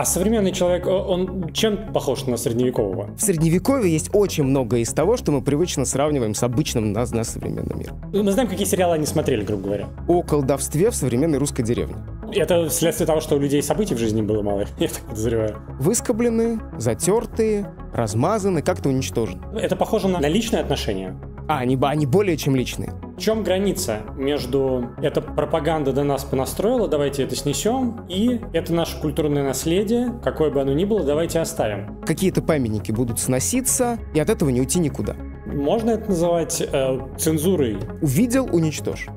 А современный человек, он чем похож на средневекового? В средневековье есть очень много из того, что мы привычно сравниваем с обычным нас на современный мир. Ну, мы знаем, какие сериалы они смотрели, грубо говоря. О колдовстве в современной русской деревне. Это вследствие того, что у людей событий в жизни было мало, я так подозреваю. Выскоблены, затертые, размазаны, как-то уничтожены. Ну, это похоже на личные отношения. А, они, они более чем личные. В чем граница между «это пропаганда до нас понастроила, давайте это снесем» и «это наше культурное наследие, какое бы оно ни было, давайте оставим». Какие-то памятники будут сноситься, и от этого не уйти никуда. Можно это называть э, цензурой? Увидел – уничтожь.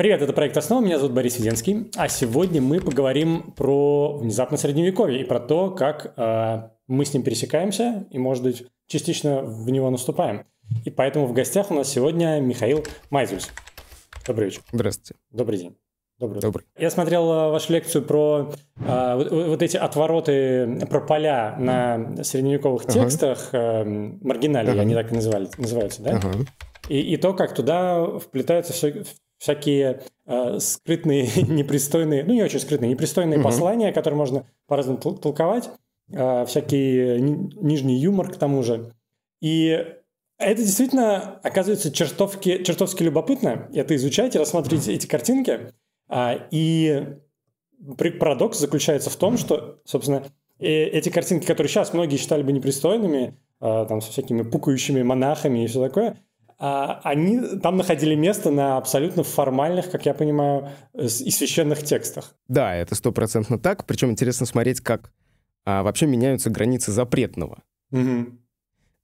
Привет, это проект «Основа», меня зовут Борис Веденский, а сегодня мы поговорим про внезапно средневековье и про то, как э, мы с ним пересекаемся и, может быть, частично в него наступаем. И поэтому в гостях у нас сегодня Михаил Майзус. Добрый вечер. Здравствуйте. Добрый день. Добрый. Добрый. Я смотрел э, вашу лекцию про э, вот, вот эти отвороты, про поля на средневековых ага. текстах, э, маргинали, ага. они так и называли, называются, да? Ага. И, и то, как туда вплетаются все, всякие э, скрытные, непристойные, ну не очень скрытные, непристойные угу. послания, которые можно по-разному толковать, э, всякий ни- нижний юмор к тому же. И это действительно оказывается чертовки, чертовски любопытно. Это изучать и рассмотреть эти картинки. А, и парадокс заключается в том, что, собственно, э, эти картинки, которые сейчас многие считали бы непристойными, э, там, со всякими пукающими монахами и все такое, а, они там находили место на абсолютно формальных, как я понимаю, и священных текстах. Да, это стопроцентно так. Причем интересно смотреть, как а, вообще меняются границы запретного. Угу.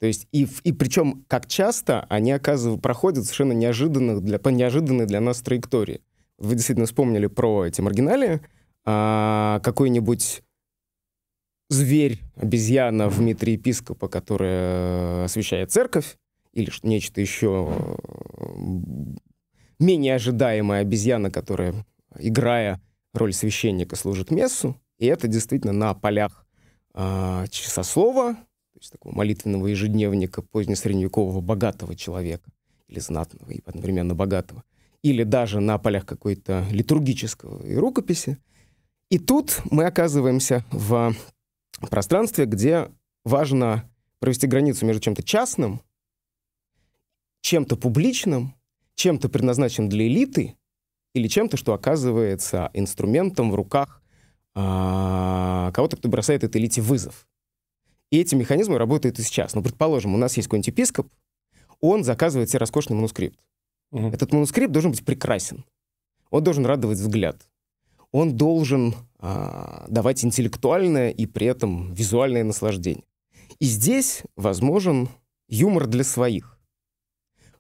То есть и, и причем как часто они оказывают, проходят совершенно неожиданных для, по неожиданной для нас траектории. Вы действительно вспомнили про эти маргинали. А, какой-нибудь зверь, обезьяна в митре епископа, которая э, освещает церковь, или нечто еще э, менее ожидаемая обезьяна, которая, играя роль священника, служит мессу. И это действительно на полях э, часослова, то есть такого молитвенного ежедневника позднесредневекового богатого человека, или знатного, и одновременно богатого, или даже на полях какой-то литургического и рукописи. И тут мы оказываемся в пространстве, где важно провести границу между чем-то частным чем-то публичным, чем-то предназначенным для элиты, или чем-то, что оказывается инструментом в руках а, кого-то, кто бросает этой элите вызов. И эти механизмы работают и сейчас. Ну, предположим, у нас есть какой-нибудь епископ, он заказывает себе роскошный манускрипт. Угу. Этот манускрипт должен быть прекрасен. Он должен радовать взгляд. Он должен а, давать интеллектуальное и при этом визуальное наслаждение. И здесь возможен юмор для своих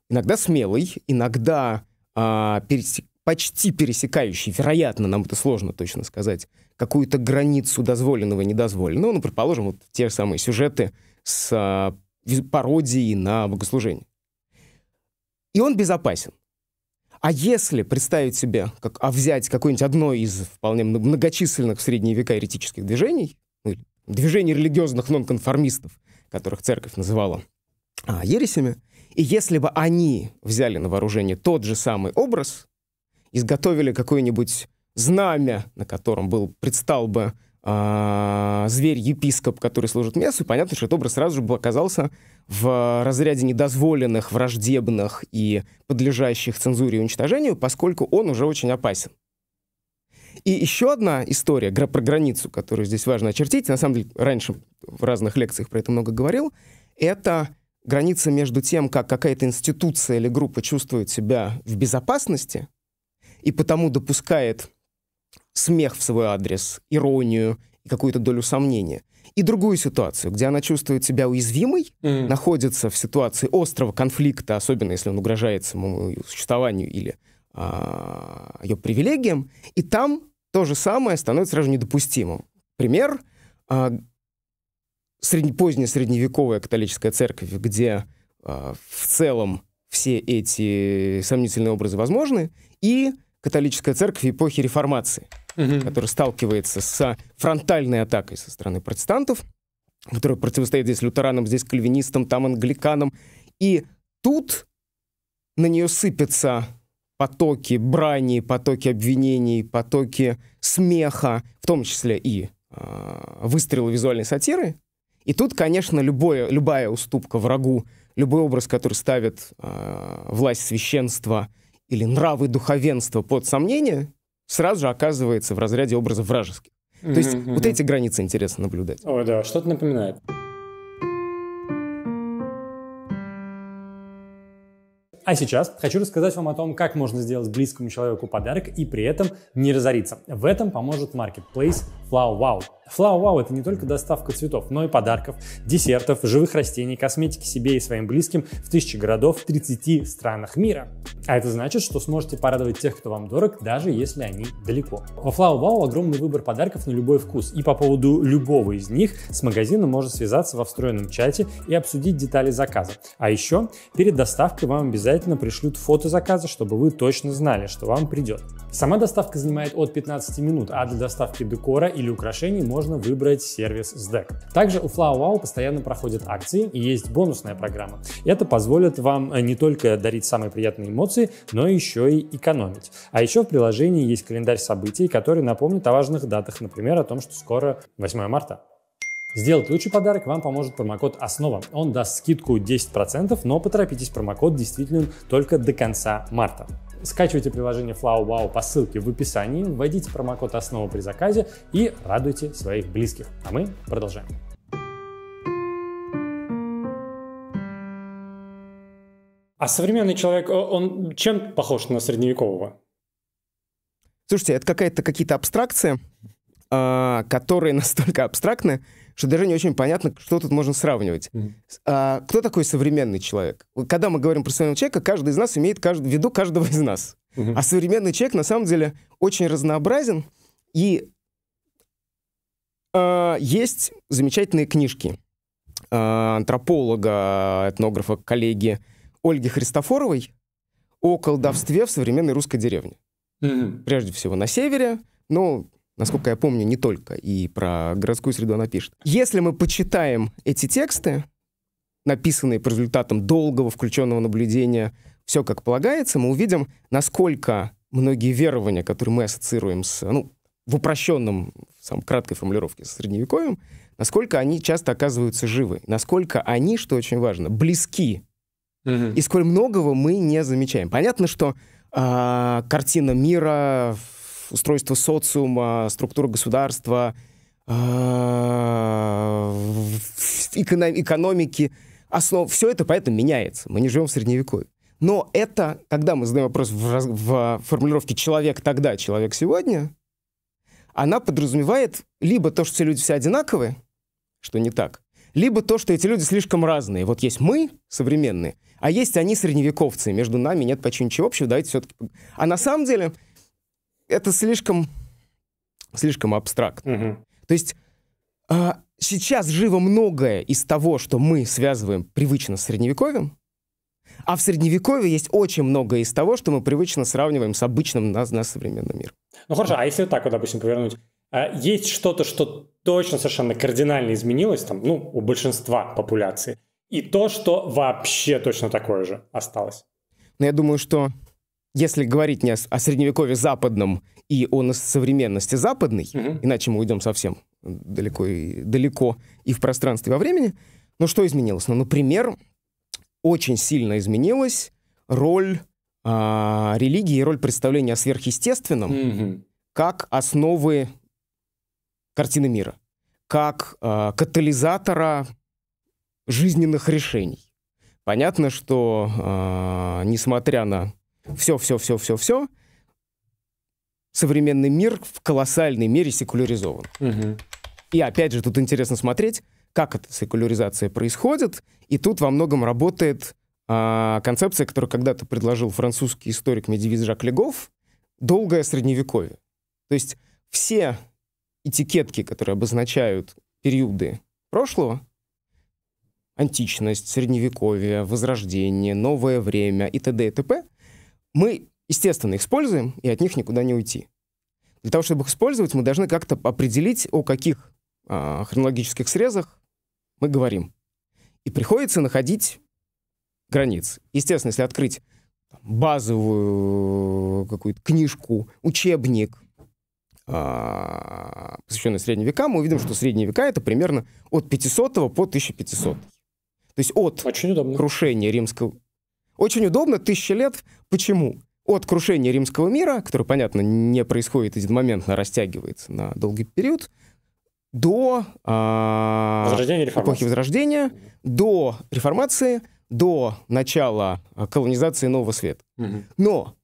иногда смелый, иногда а, пересек, почти пересекающий, вероятно, нам это сложно точно сказать, какую-то границу дозволенного и недозволенного. Ну, предположим, вот те же самые сюжеты с а, пародией на богослужение. И он безопасен. А если представить себе, как, а взять какое-нибудь одно из вполне многочисленных в средние века еретических движений, ну, движений религиозных нонконформистов, которых церковь называла а, ересями, и если бы они взяли на вооружение тот же самый образ, изготовили какое-нибудь знамя, на котором был, предстал бы а, зверь-епископ, который служит мясу, и понятно, что этот образ сразу же бы оказался в разряде недозволенных, враждебных и подлежащих цензуре и уничтожению, поскольку он уже очень опасен. И еще одна история про границу, которую здесь важно очертить, на самом деле раньше в разных лекциях про это много говорил, это граница между тем, как какая-то институция или группа чувствует себя в безопасности и потому допускает смех в свой адрес, иронию и какую-то долю сомнения, и другую ситуацию, где она чувствует себя уязвимой, mm. находится в ситуации острого конфликта, особенно если он угрожает самому ее существованию или а, ее привилегиям, и там то же самое становится сразу недопустимым. Пример а, сред... поздняя средневековая католическая церковь, где э, в целом все эти сомнительные образы возможны, и католическая церковь эпохи реформации, угу. которая сталкивается с фронтальной атакой со стороны протестантов, которая противостоит здесь лютеранам, здесь кальвинистам, там англиканам. И тут на нее сыпятся потоки брани, потоки обвинений, потоки смеха, в том числе и э, выстрелы визуальной сатиры, и тут, конечно, любое, любая уступка врагу, любой образ, который ставит э, власть священства или нравы духовенства под сомнение, сразу же оказывается в разряде образов вражеских. Mm-hmm, То есть mm-hmm. вот эти границы интересно наблюдать. О, да, что-то напоминает. А сейчас хочу рассказать вам о том, как можно сделать близкому человеку подарок и при этом не разориться. В этом поможет Marketplace Flow Wow. Flow Wow – это не только доставка цветов, но и подарков, десертов, живых растений, косметики себе и своим близким в тысячи городов в 30 странах мира. А это значит, что сможете порадовать тех, кто вам дорог, даже если они далеко. Во Flow Wow огромный выбор подарков на любой вкус, и по поводу любого из них с магазина можно связаться во встроенном чате и обсудить детали заказа. А еще перед доставкой вам обязательно пришлют фото заказа, чтобы вы точно знали, что вам придет. Сама доставка занимает от 15 минут, а для доставки декора или украшений можно выбрать сервис SDEC. Также у Flow Wow постоянно проходят акции и есть бонусная программа. Это позволит вам э, не только дарить самые приятные эмоции, но еще и экономить. А еще в приложении есть календарь событий, который напомнит о важных датах, например, о том, что скоро 8 марта. Сделать лучший подарок вам поможет промокод «Основа». Он даст скидку 10%, но поторопитесь, промокод действителен только до конца марта. Скачивайте приложение Flow Wow по ссылке в описании, вводите промокод «Основа» при заказе и радуйте своих близких. А мы продолжаем. А современный человек, он чем похож на средневекового? Слушайте, это какая-то какие-то абстракции, а, которые настолько абстрактны, что даже не очень понятно, что тут можно сравнивать. Mm-hmm. А, кто такой современный человек? Когда мы говорим про современного человека, каждый из нас имеет кажд... в виду каждого из нас. Mm-hmm. А современный человек на самом деле очень разнообразен, и а, есть замечательные книжки а, антрополога, этнографа, коллеги Ольги Христофоровой о колдовстве в современной русской деревне. Mm-hmm. Прежде всего на севере, но насколько я помню, не только и про городскую среду она пишет. Если мы почитаем эти тексты, написанные по результатам долгого включенного наблюдения, все как полагается, мы увидим, насколько многие верования, которые мы ассоциируем с, ну, в упрощенном, в самом краткой формулировке, с Средневековьем, насколько они часто оказываются живы, насколько они, что очень важно, близки. Угу. И сколь многого мы не замечаем. Понятно, что э, картина мира, устройство социума, структура государства, э, экономики, основ. Все это, поэтому меняется. Мы не живем в Средневековье. Но это, когда мы задаем вопрос в, в формулировке «человек тогда, человек сегодня», она подразумевает либо то, что все люди все одинаковые, что не так, либо то, что эти люди слишком разные. Вот есть мы, современные, а есть они, средневековцы. Между нами нет почти ничего общего, давайте все-таки... А на самом деле это слишком, слишком абстрактно. Угу. То есть а, сейчас живо многое из того, что мы связываем привычно с средневековьем, а в средневековье есть очень многое из того, что мы привычно сравниваем с обычным нас, нас современным миром. Ну хорошо, а если так вот, допустим, повернуть, а, есть что-то, что точно совершенно кардинально изменилось, там, ну, у большинства популяции, и то, что вообще точно такое же осталось? Ну, я думаю, что если говорить не о, о средневековье западном и о современности западной, угу. иначе мы уйдем совсем далеко и, далеко и в пространстве, во времени, ну что изменилось? Ну, например, очень сильно изменилась роль э, религии роль представления о сверхъестественном угу. как основы картины мира, как э, катализатора жизненных решений. Понятно, что э, несмотря на все-все-все-все-все, современный мир в колоссальной мере секуляризован. Угу. И опять же, тут интересно смотреть, как эта секуляризация происходит, и тут во многом работает а, концепция, которую когда-то предложил французский историк-медивист Жак Легов, долгое средневековье. То есть все этикетки, которые обозначают периоды прошлого, античность, средневековье, возрождение, новое время и т.д. и т.п., мы, естественно, используем, и от них никуда не уйти. Для того, чтобы их использовать, мы должны как-то определить, о каких э, хронологических срезах мы говорим. И приходится находить границы. Естественно, если открыть базовую какую-то книжку, учебник, а, посвященный средние века, мы увидим, что средние века это примерно от 500 по 1500. То есть от Очень крушения римского очень удобно, тысяча лет. Почему? От крушения римского мира, который, понятно, не происходит одномоментно, растягивается на долгий период, до э, эпохи Возрождения, до реформации, до начала а, колонизации Нового Света. Но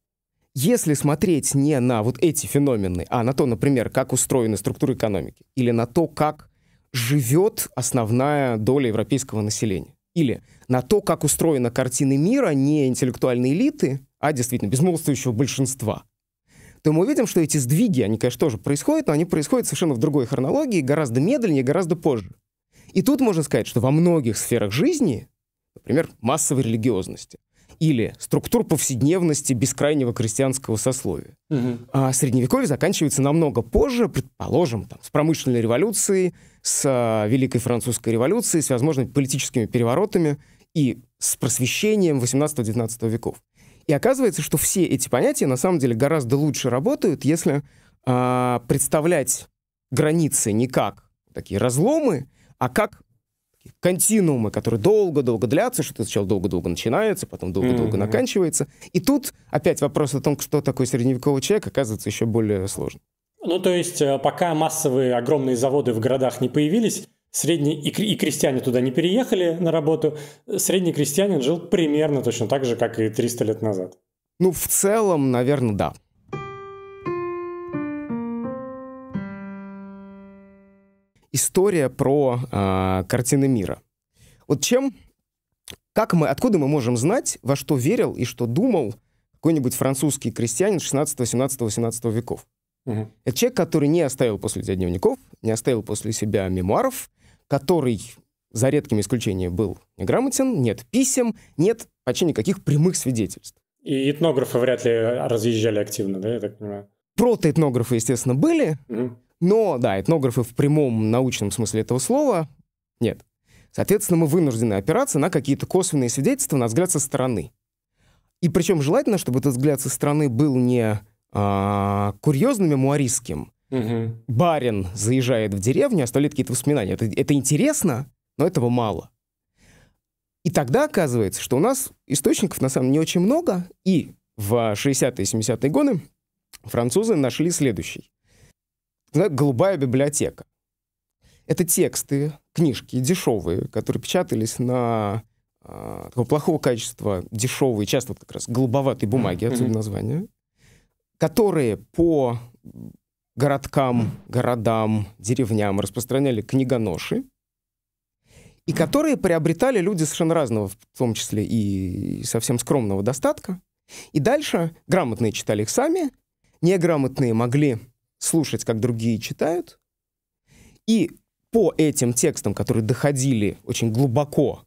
если смотреть не на вот эти феномены, а на то, например, как устроены структуры экономики, или на то, как живет основная доля европейского населения, или на то, как устроена картина мира не интеллектуальной элиты, а действительно безмолвствующего большинства. То мы увидим, что эти сдвиги, они, конечно, тоже происходят, но они происходят совершенно в другой хронологии, гораздо медленнее, гораздо позже. И тут можно сказать, что во многих сферах жизни, например, массовой религиозности – или структур повседневности бескрайнего крестьянского сословия. Угу. А средневековье заканчивается намного позже, предположим, там, с промышленной революцией, с а, Великой Французской революцией, с, возможными политическими переворотами и с просвещением 18-19 веков. И оказывается, что все эти понятия на самом деле гораздо лучше работают, если а, представлять границы не как такие разломы, а как континуумы, которые долго-долго длятся, что-то сначала долго-долго начинается, потом долго-долго mm-hmm. наканчивается. И тут опять вопрос о том, что такой средневековый человек, оказывается еще более сложным. Ну, то есть, э, пока массовые огромные заводы в городах не появились, средний и, и крестьяне туда не переехали на работу, средний крестьянин жил примерно точно так же, как и 300 лет назад. Ну, в целом, наверное, да. история про э, картины мира. Вот чем, как мы, откуда мы можем знать, во что верил и что думал какой-нибудь французский крестьянин 16, 17, 18 веков? Угу. Это человек, который не оставил после себя дневников, не оставил после себя мемуаров, который, за редким исключением, был неграмотен, нет писем, нет почти никаких прямых свидетельств. И этнографы вряд ли разъезжали активно, да, я так понимаю? Протоэтнографы, естественно, были, угу. Но, да, этнографы в прямом научном смысле этого слова нет. Соответственно, мы вынуждены опираться на какие-то косвенные свидетельства, на взгляд со стороны. И причем желательно, чтобы этот взгляд со стороны был не а, курьезным и муаристским. Угу. Барин заезжает в деревню, оставляет какие-то воспоминания. Это, это интересно, но этого мало. И тогда оказывается, что у нас источников на самом деле не очень много, и в 60-е 70-е годы французы нашли следующий голубая библиотека. Это тексты, книжки дешевые, которые печатались на э, такого плохого качества, дешевые, часто как раз голубоватой бумаги, mm-hmm. отсюда название, которые по городкам, городам, деревням распространяли книгоноши, и которые приобретали люди совершенно разного, в том числе и совсем скромного достатка. И дальше грамотные читали их сами, неграмотные могли слушать, как другие читают, и по этим текстам, которые доходили очень глубоко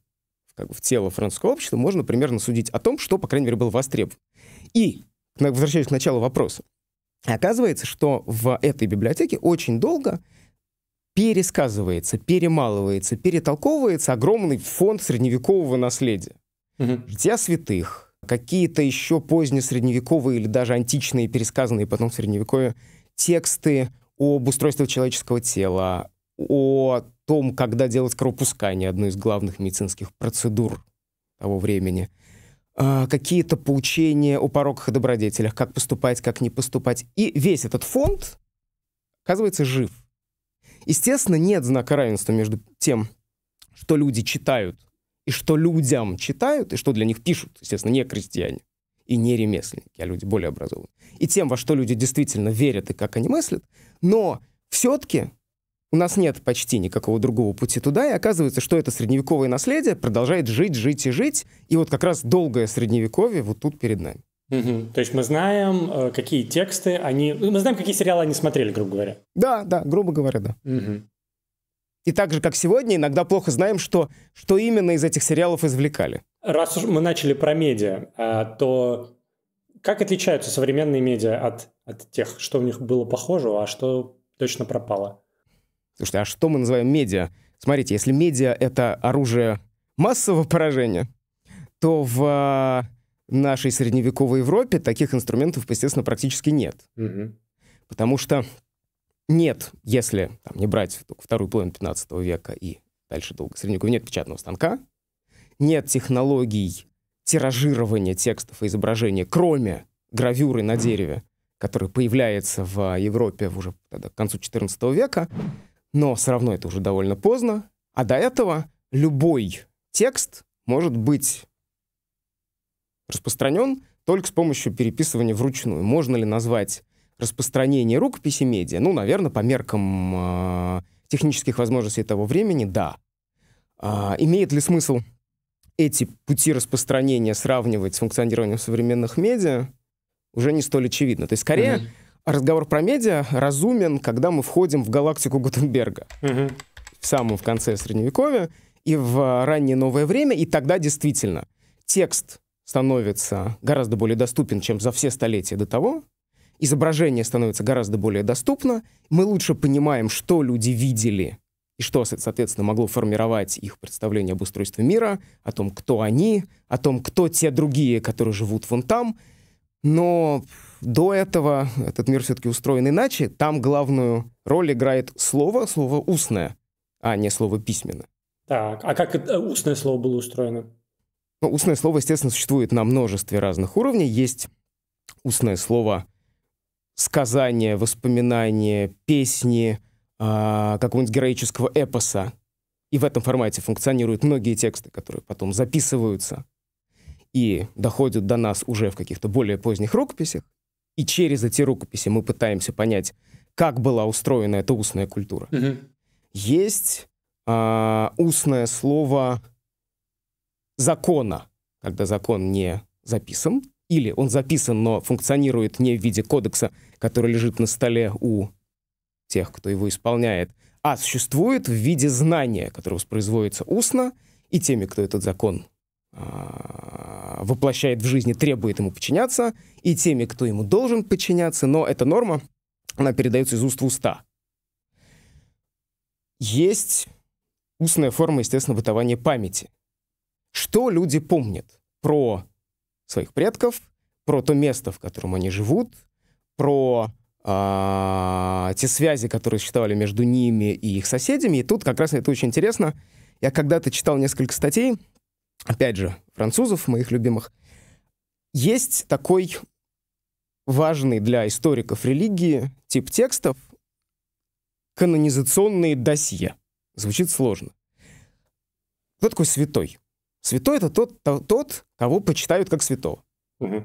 как бы, в тело французского общества, можно примерно судить о том, что, по крайней мере, было востребовано. И, возвращаясь к началу вопроса, оказывается, что в этой библиотеке очень долго пересказывается, перемалывается, перетолковывается огромный фонд средневекового наследия. Угу. Жития святых, какие-то еще позднесредневековые или даже античные, пересказанные потом в средневековье тексты об устройстве человеческого тела, о том, когда делать кровопускание, одной из главных медицинских процедур того времени, а, какие-то поучения о пороках и добродетелях, как поступать, как не поступать. И весь этот фонд оказывается жив. Естественно, нет знака равенства между тем, что люди читают, и что людям читают, и что для них пишут, естественно, не крестьяне и не ремесленники, а люди более образованные и тем, во что люди действительно верят и как они мыслят. Но все-таки у нас нет почти никакого другого пути туда, и оказывается, что это средневековое наследие продолжает жить, жить и жить, и вот как раз долгое средневековье вот тут перед нами. Угу. То есть мы знаем, э, какие тексты они... Ну, мы знаем, какие сериалы они смотрели, грубо говоря. Да, да, грубо говоря, да. Угу. И так же, как сегодня, иногда плохо знаем, что, что именно из этих сериалов извлекали. Раз уж мы начали про медиа, э, то как отличаются современные медиа от, от тех, что у них было похоже, а что точно пропало? Слушайте, а что мы называем медиа? Смотрите, если медиа — это оружие массового поражения, то в а, нашей средневековой Европе таких инструментов, естественно, практически нет. Угу. Потому что нет, если там, не брать вторую половину 15 века и дальше долго средневековья, нет печатного станка, нет технологий тиражирование текстов и изображений, кроме гравюры на дереве, которая появляется в Европе уже тогда, к концу XIV века, но все равно это уже довольно поздно. А до этого любой текст может быть распространен только с помощью переписывания вручную. Можно ли назвать распространение рукописи медиа? Ну, наверное, по меркам э, технических возможностей того времени, да. Э, имеет ли смысл эти пути распространения сравнивать с функционированием современных медиа уже не столь очевидно. То есть скорее mm-hmm. разговор про медиа разумен, когда мы входим в галактику Гутенберга. Mm-hmm. В самом в конце Средневековья и в а, раннее новое время, и тогда действительно текст становится гораздо более доступен, чем за все столетия до того, изображение становится гораздо более доступно, мы лучше понимаем, что люди видели и что, соответственно, могло формировать их представление об устройстве мира, о том, кто они, о том, кто те другие, которые живут вон там. Но до этого этот мир все-таки устроен иначе. Там главную роль играет слово, слово устное, а не слово письменное. Так, а как это устное слово было устроено? Ну, устное слово, естественно, существует на множестве разных уровней. Есть устное слово сказание, воспоминание, песни, а, какого-нибудь героического эпоса. И в этом формате функционируют многие тексты, которые потом записываются и доходят до нас уже в каких-то более поздних рукописях. И через эти рукописи мы пытаемся понять, как была устроена эта устная культура. Угу. Есть а, устное слово закона, когда закон не записан, или он записан, но функционирует не в виде кодекса, который лежит на столе у тех, кто его исполняет, а существует в виде знания, которое воспроизводится устно, и теми, кто этот закон а, воплощает в жизни, требует ему подчиняться, и теми, кто ему должен подчиняться, но эта норма, она передается из уст в уста. Есть устная форма, естественно, бытования памяти. Что люди помнят про своих предков, про то место, в котором они живут, про а, те связи, которые считали между ними и их соседями. И тут как раз это очень интересно. Я когда-то читал несколько статей, опять же, французов, моих любимых. Есть такой важный для историков религии тип текстов канонизационные досье. Звучит сложно. Кто такой святой? Святой — это тот, тот, кого почитают как святого. Угу.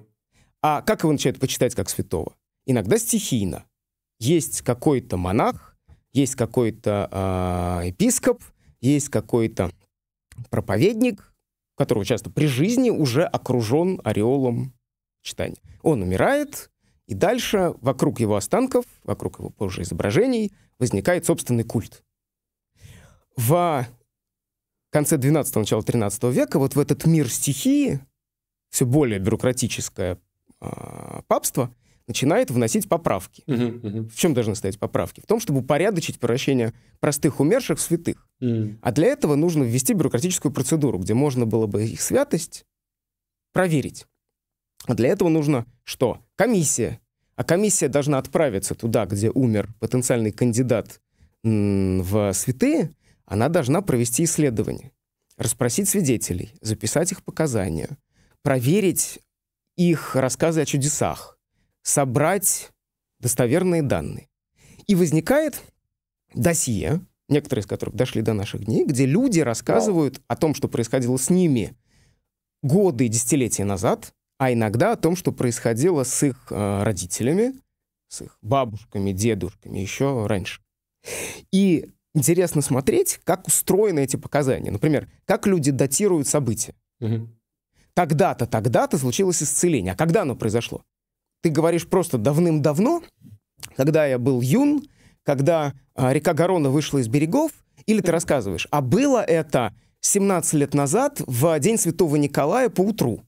А как его начинают почитать как святого? иногда стихийно. Есть какой-то монах, есть какой-то э, епископ, есть какой-то проповедник, которого часто при жизни уже окружен ореолом читания. Он умирает, и дальше вокруг его останков, вокруг его позже изображений возникает собственный культ. В конце 12 начала 13 века вот в этот мир стихии, все более бюрократическое э, папство, начинает вносить поправки. Uh-huh, uh-huh. В чем должны стоять поправки? В том, чтобы упорядочить превращение простых умерших в святых. Uh-huh. А для этого нужно ввести бюрократическую процедуру, где можно было бы их святость проверить. А для этого нужно что? Комиссия. А комиссия должна отправиться туда, где умер потенциальный кандидат в святые. Она должна провести исследование, расспросить свидетелей, записать их показания, проверить их рассказы о чудесах, собрать достоверные данные. И возникает досье, некоторые из которых дошли до наших дней, где люди рассказывают о том, что происходило с ними годы и десятилетия назад, а иногда о том, что происходило с их э, родителями, с их бабушками, дедушками еще раньше. И интересно смотреть, как устроены эти показания. Например, как люди датируют события. Угу. Тогда-то, тогда-то случилось исцеление. А когда оно произошло? ты говоришь просто давным-давно, когда я был юн, когда а, река Гарона вышла из берегов, или ты рассказываешь, а было это 17 лет назад в День Святого Николая по утру.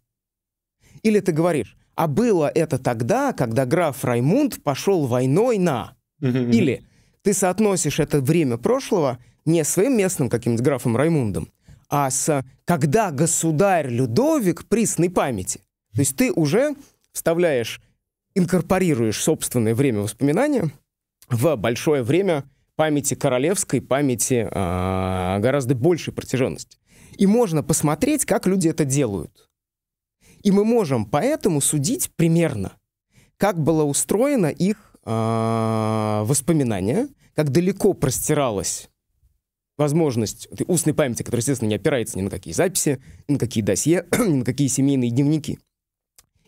Или ты говоришь, а было это тогда, когда граф Раймунд пошел войной на. Или ты соотносишь это время прошлого не с своим местным каким-то графом Раймундом, а с «когда государь Людовик присной памяти». То есть ты уже вставляешь инкорпорируешь собственное время воспоминания в большое время памяти королевской, памяти э, гораздо большей протяженности. И можно посмотреть, как люди это делают. И мы можем поэтому судить примерно, как было устроено их э, воспоминание, как далеко простиралась возможность устной памяти, которая, естественно, не опирается ни на какие записи, ни на какие досье, ни на какие семейные дневники.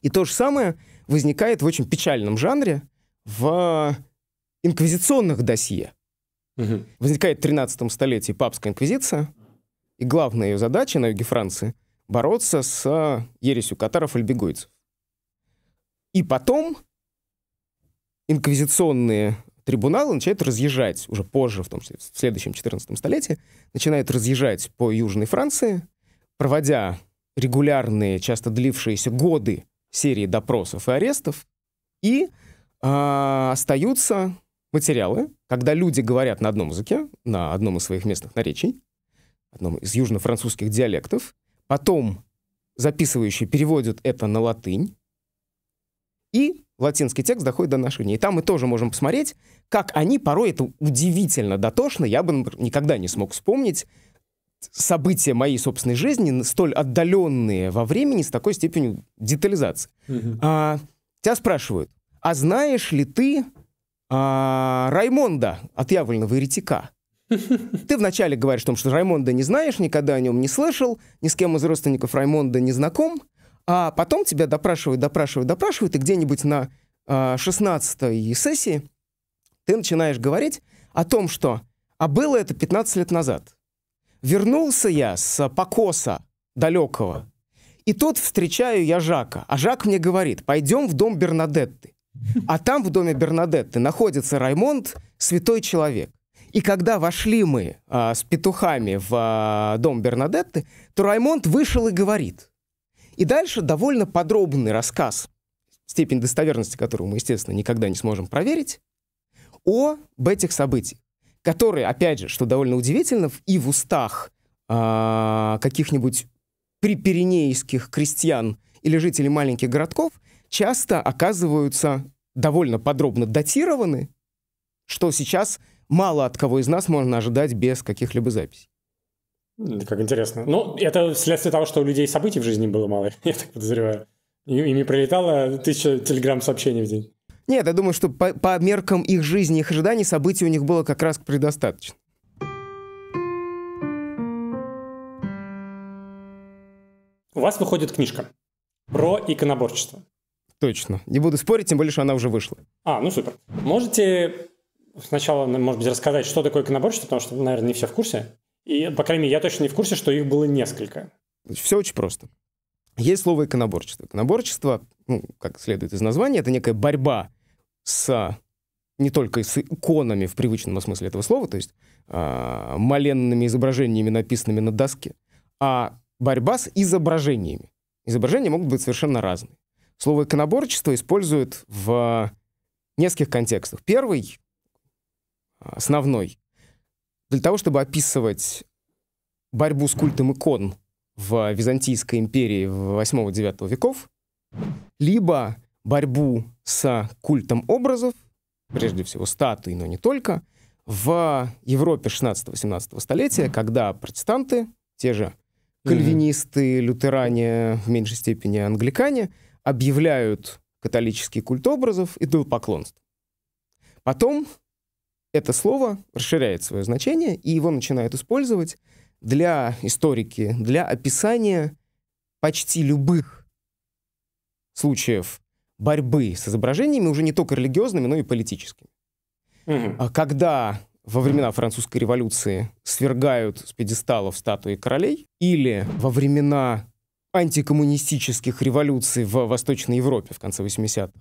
И то же самое — возникает в очень печальном жанре в инквизиционных досье. Угу. Возникает в 13 столетии папская инквизиция, и главная ее задача на юге Франции — бороться с э, ересью катаров-альбегойцев. И потом инквизиционные трибуналы начинают разъезжать, уже позже, в том числе в следующем 14 столетии, начинают разъезжать по Южной Франции, проводя регулярные, часто длившиеся годы серии допросов и арестов, и э, остаются материалы, когда люди говорят на одном языке, на одном из своих местных наречий, одном из южно-французских диалектов, потом записывающие переводят это на латынь, и латинский текст доходит до наших дней. И там мы тоже можем посмотреть, как они порой, это удивительно дотошно, я бы никогда не смог вспомнить, события моей собственной жизни, столь отдаленные во времени, с такой степенью детализации. Угу. А, тебя спрашивают, а знаешь ли ты а, Раймонда, отъявленного еретика? Ты вначале говоришь о том, что Раймонда не знаешь, никогда о нем не слышал, ни с кем из родственников Раймонда не знаком, а потом тебя допрашивают, допрашивают, допрашивают, и где-нибудь на а, 16-й сессии ты начинаешь говорить о том, что «а было это 15 лет назад». Вернулся я с покоса далекого, и тут встречаю я Жака. А Жак мне говорит, пойдем в дом Бернадетты. А там в доме Бернадетты находится Раймонд, святой человек. И когда вошли мы а, с петухами в а, дом Бернадетты, то Раймонд вышел и говорит. И дальше довольно подробный рассказ, степень достоверности которого мы, естественно, никогда не сможем проверить, об этих событиях который, опять же, что довольно удивительно, и в устах э, каких-нибудь приперенейских крестьян или жителей маленьких городков часто оказываются довольно подробно датированы, что сейчас мало от кого из нас можно ожидать без каких-либо записей. Как интересно. Ну, это вследствие того, что у людей событий в жизни было мало, я так подозреваю. И, ими прилетало тысяча телеграмм-сообщений в день. Нет, я думаю, что по, по меркам их жизни, их ожиданий, событий у них было как раз предостаточно. У вас выходит книжка про иконоборчество. Точно. Не буду спорить, тем более, что она уже вышла. А, ну супер. Можете сначала, может быть, рассказать, что такое иконоборчество, потому что, наверное, не все в курсе. И, по крайней мере, я точно не в курсе, что их было несколько. Все очень просто. Есть слово иконоборчество. Иконоборчество, ну, как следует из названия, это некая борьба с не только с иконами в привычном смысле этого слова, то есть э, маленными изображениями, написанными на доске, а борьба с изображениями. Изображения могут быть совершенно разные. Слово «иконоборчество» используют в нескольких контекстах. Первый, основной, для того, чтобы описывать борьбу с культом икон в Византийской империи 8-9 веков, либо борьбу с культом образов, прежде всего статуи, но не только, в Европе 16-18 столетия, когда протестанты, те же кальвинисты, лютеране, в меньшей степени англикане, объявляют католический культ образов и поклонств. Потом это слово расширяет свое значение, и его начинают использовать для историки, для описания почти любых случаев борьбы с изображениями, уже не только религиозными, но и политическими. Угу. Когда во времена французской революции свергают с пьедесталов статуи королей, или во времена антикоммунистических революций в Восточной Европе в конце 80-х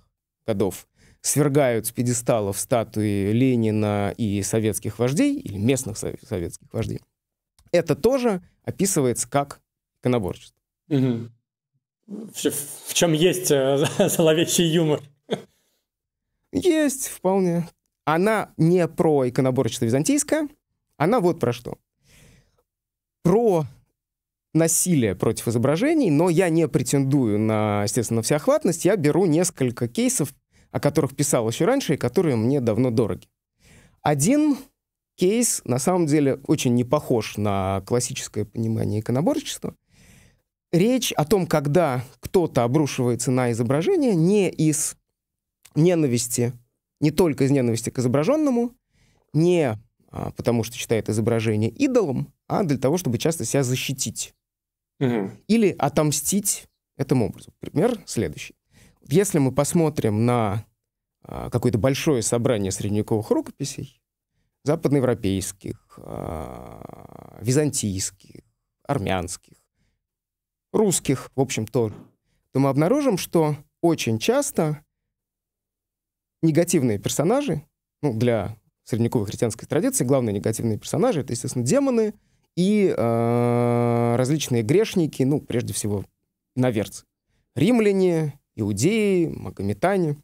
годов свергают с пьедесталов статуи Ленина и советских вождей, или местных советских вождей, это тоже описывается как иконоборчество. Угу в чем есть э, зловещий юмор. Есть, вполне. Она не про иконоборчество византийское, она вот про что. Про насилие против изображений, но я не претендую на, естественно, всеохватность. Я беру несколько кейсов, о которых писал еще раньше и которые мне давно дороги. Один кейс, на самом деле, очень не похож на классическое понимание иконоборчества речь о том, когда кто-то обрушивается на изображение не из ненависти, не только из ненависти к изображенному, не а, потому что считает изображение идолом, а для того, чтобы часто себя защитить. Угу. Или отомстить этому образу. Пример следующий. Если мы посмотрим на а, какое-то большое собрание средневековых рукописей, западноевропейских, а, византийских, армянских, русских, в общем, тоже, то мы обнаружим, что очень часто негативные персонажи, ну, для средневековой христианской традиции главные негативные персонажи — это, естественно, демоны и э, различные грешники, ну, прежде всего, наверцы. Римляне, иудеи, магометане,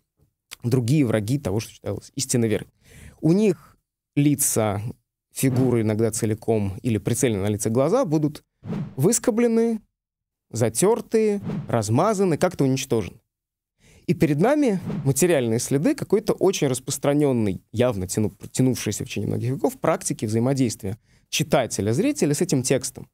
другие враги того, что считалось истинно верой. У них лица, фигуры иногда целиком или прицельно на лице глаза будут выскоблены, затерты, размазаны, как-то уничтожен. И перед нами материальные следы какой-то очень распространенной, явно тяну, тянувшейся в течение многих веков, практики взаимодействия читателя, зрителя с этим текстом.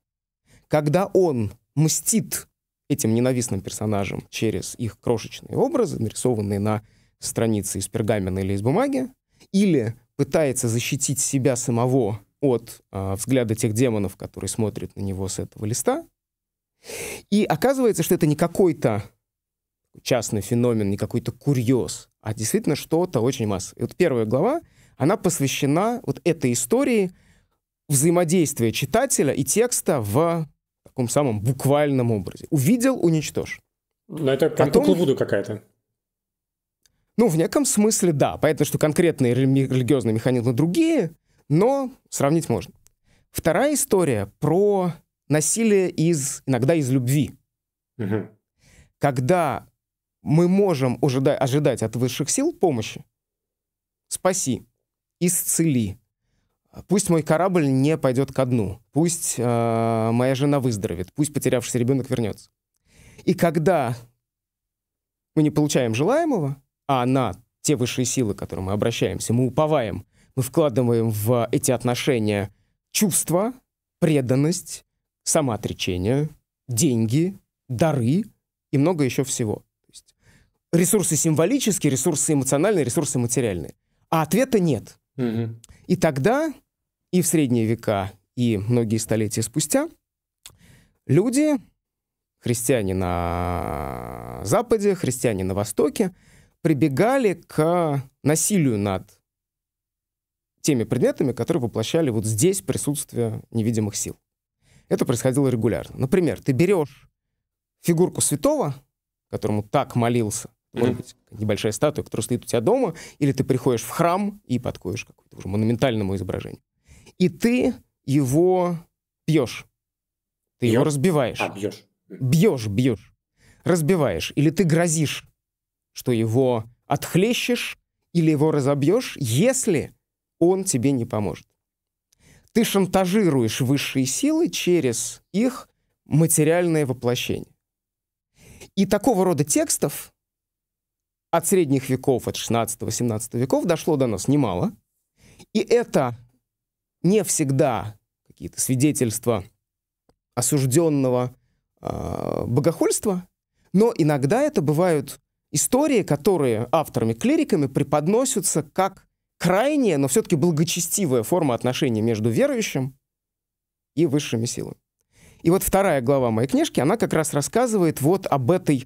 Когда он мстит этим ненавистным персонажам через их крошечные образы, нарисованные на странице из пергамена или из бумаги, или пытается защитить себя самого от э, взгляда тех демонов, которые смотрят на него с этого листа, и оказывается, что это не какой-то частный феномен, не какой-то курьез, а действительно что-то очень массовое. И вот первая глава, она посвящена вот этой истории взаимодействия читателя и текста в таком самом буквальном образе. Увидел — уничтожь. Но это как Потом... кукла какая-то. Ну, в неком смысле, да. Понятно, что конкретные рели- религиозные механизмы другие, но сравнить можно. Вторая история про насилие из, иногда из любви. Угу. Когда мы можем ожида- ожидать от высших сил помощи, спаси, исцели, пусть мой корабль не пойдет ко дну, пусть э, моя жена выздоровеет, пусть потерявшийся ребенок вернется. И когда мы не получаем желаемого, а на те высшие силы, к которым мы обращаемся, мы уповаем, мы вкладываем в эти отношения чувства, преданность, самоотречение, деньги, дары и много еще всего. то есть ресурсы символические, ресурсы эмоциональные, ресурсы материальные. А ответа нет. Угу. И тогда, и в средние века, и многие столетия спустя, люди, христиане на Западе, христиане на Востоке, прибегали к насилию над теми предметами, которые воплощали вот здесь присутствие невидимых сил это происходило регулярно. Например, ты берешь фигурку святого, которому так молился, может быть, небольшая статуя, которая стоит у тебя дома, или ты приходишь в храм и подходишь какое то уже монументальному изображению. И ты его бьешь. Ты Бьет? его разбиваешь. А, бьешь. Бьешь, бьешь. Разбиваешь. Или ты грозишь, что его отхлещешь, или его разобьешь, если он тебе не поможет ты шантажируешь высшие силы через их материальное воплощение. И такого рода текстов от средних веков, от 16-18 веков дошло до нас немало. И это не всегда какие-то свидетельства осужденного э, богохульства, но иногда это бывают истории, которые авторами-клириками преподносятся как крайняя, но все-таки благочестивая форма отношения между верующим и высшими силами. И вот вторая глава моей книжки, она как раз рассказывает вот об этой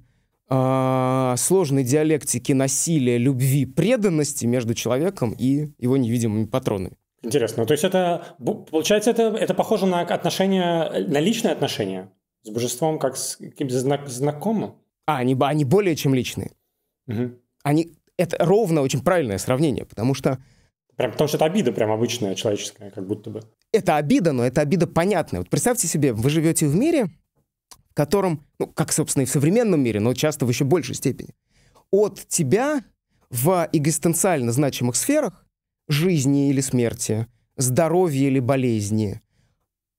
э, сложной диалектике насилия, любви, преданности между человеком и его невидимыми патронами. Интересно. Ну, то есть это, получается, это, это похоже на отношения, на личные отношения с божеством, как с каким-то знак, знакомым? А, они, они более чем личные. Угу. Они это ровно очень правильное сравнение, потому что... Прям потому что это обида прям обычная, человеческая, как будто бы. Это обида, но это обида понятная. Вот представьте себе, вы живете в мире, в котором, ну, как, собственно, и в современном мире, но часто в еще большей степени, от тебя в экзистенциально значимых сферах жизни или смерти, здоровья или болезни,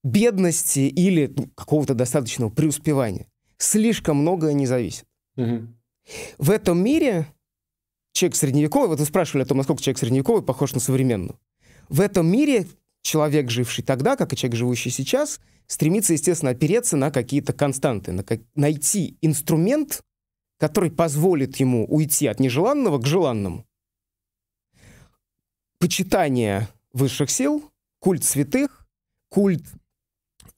бедности или ну, какого-то достаточного преуспевания. Слишком многое не зависит. Угу. В этом мире человек средневековый, вот вы спрашивали о том, насколько человек средневековый похож на современную. В этом мире человек, живший тогда, как и человек, живущий сейчас, стремится, естественно, опереться на какие-то константы, на как... найти инструмент, который позволит ему уйти от нежеланного к желанному. Почитание высших сил, культ святых, культ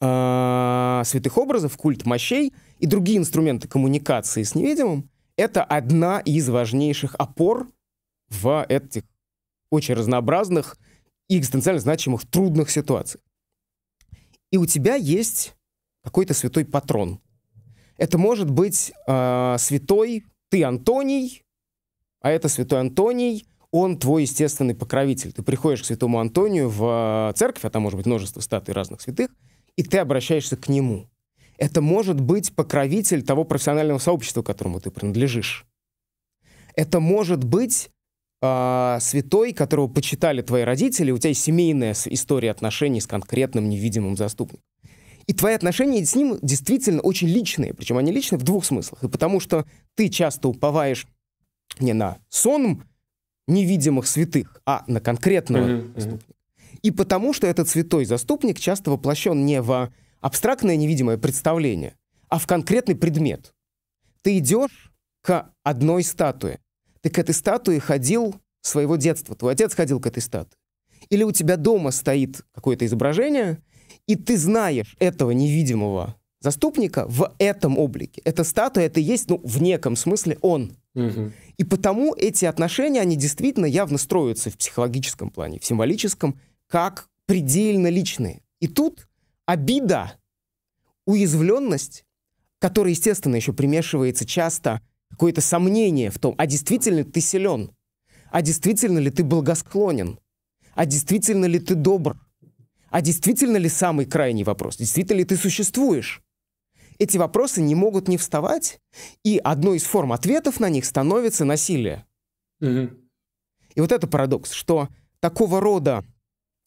э, святых образов, культ мощей и другие инструменты коммуникации с невидимым это одна из важнейших опор в этих очень разнообразных и экзистенциально значимых трудных ситуациях. И у тебя есть какой-то святой патрон. Это может быть э, святой ты Антоний, а это святой Антоний, он твой естественный покровитель. Ты приходишь к святому Антонию в а, церковь, а там может быть множество статуй разных святых, и ты обращаешься к нему. Это может быть покровитель того профессионального сообщества, которому ты принадлежишь. Это может быть э, святой, которого почитали твои родители, у тебя есть семейная история отношений с конкретным невидимым заступником. И твои отношения с ним действительно очень личные, причем они личные в двух смыслах. И потому что ты часто уповаешь не на сон невидимых святых, а на конкретного mm-hmm. заступника. И потому что этот святой заступник часто воплощен не в абстрактное невидимое представление, а в конкретный предмет. Ты идешь к одной статуе. Ты к этой статуе ходил своего детства. Твой отец ходил к этой статуе. Или у тебя дома стоит какое-то изображение, и ты знаешь этого невидимого заступника в этом облике. Эта статуя, это и есть, ну, в неком смысле он. Угу. И потому эти отношения, они действительно явно строятся в психологическом плане, в символическом, как предельно личные. И тут обида, уязвленность, которая, естественно, еще примешивается часто какое-то сомнение в том, а действительно ли ты силен, а действительно ли ты благосклонен, а действительно ли ты добр, а действительно ли самый крайний вопрос, действительно ли ты существуешь. Эти вопросы не могут не вставать, и одной из форм ответов на них становится насилие. Угу. И вот это парадокс, что такого рода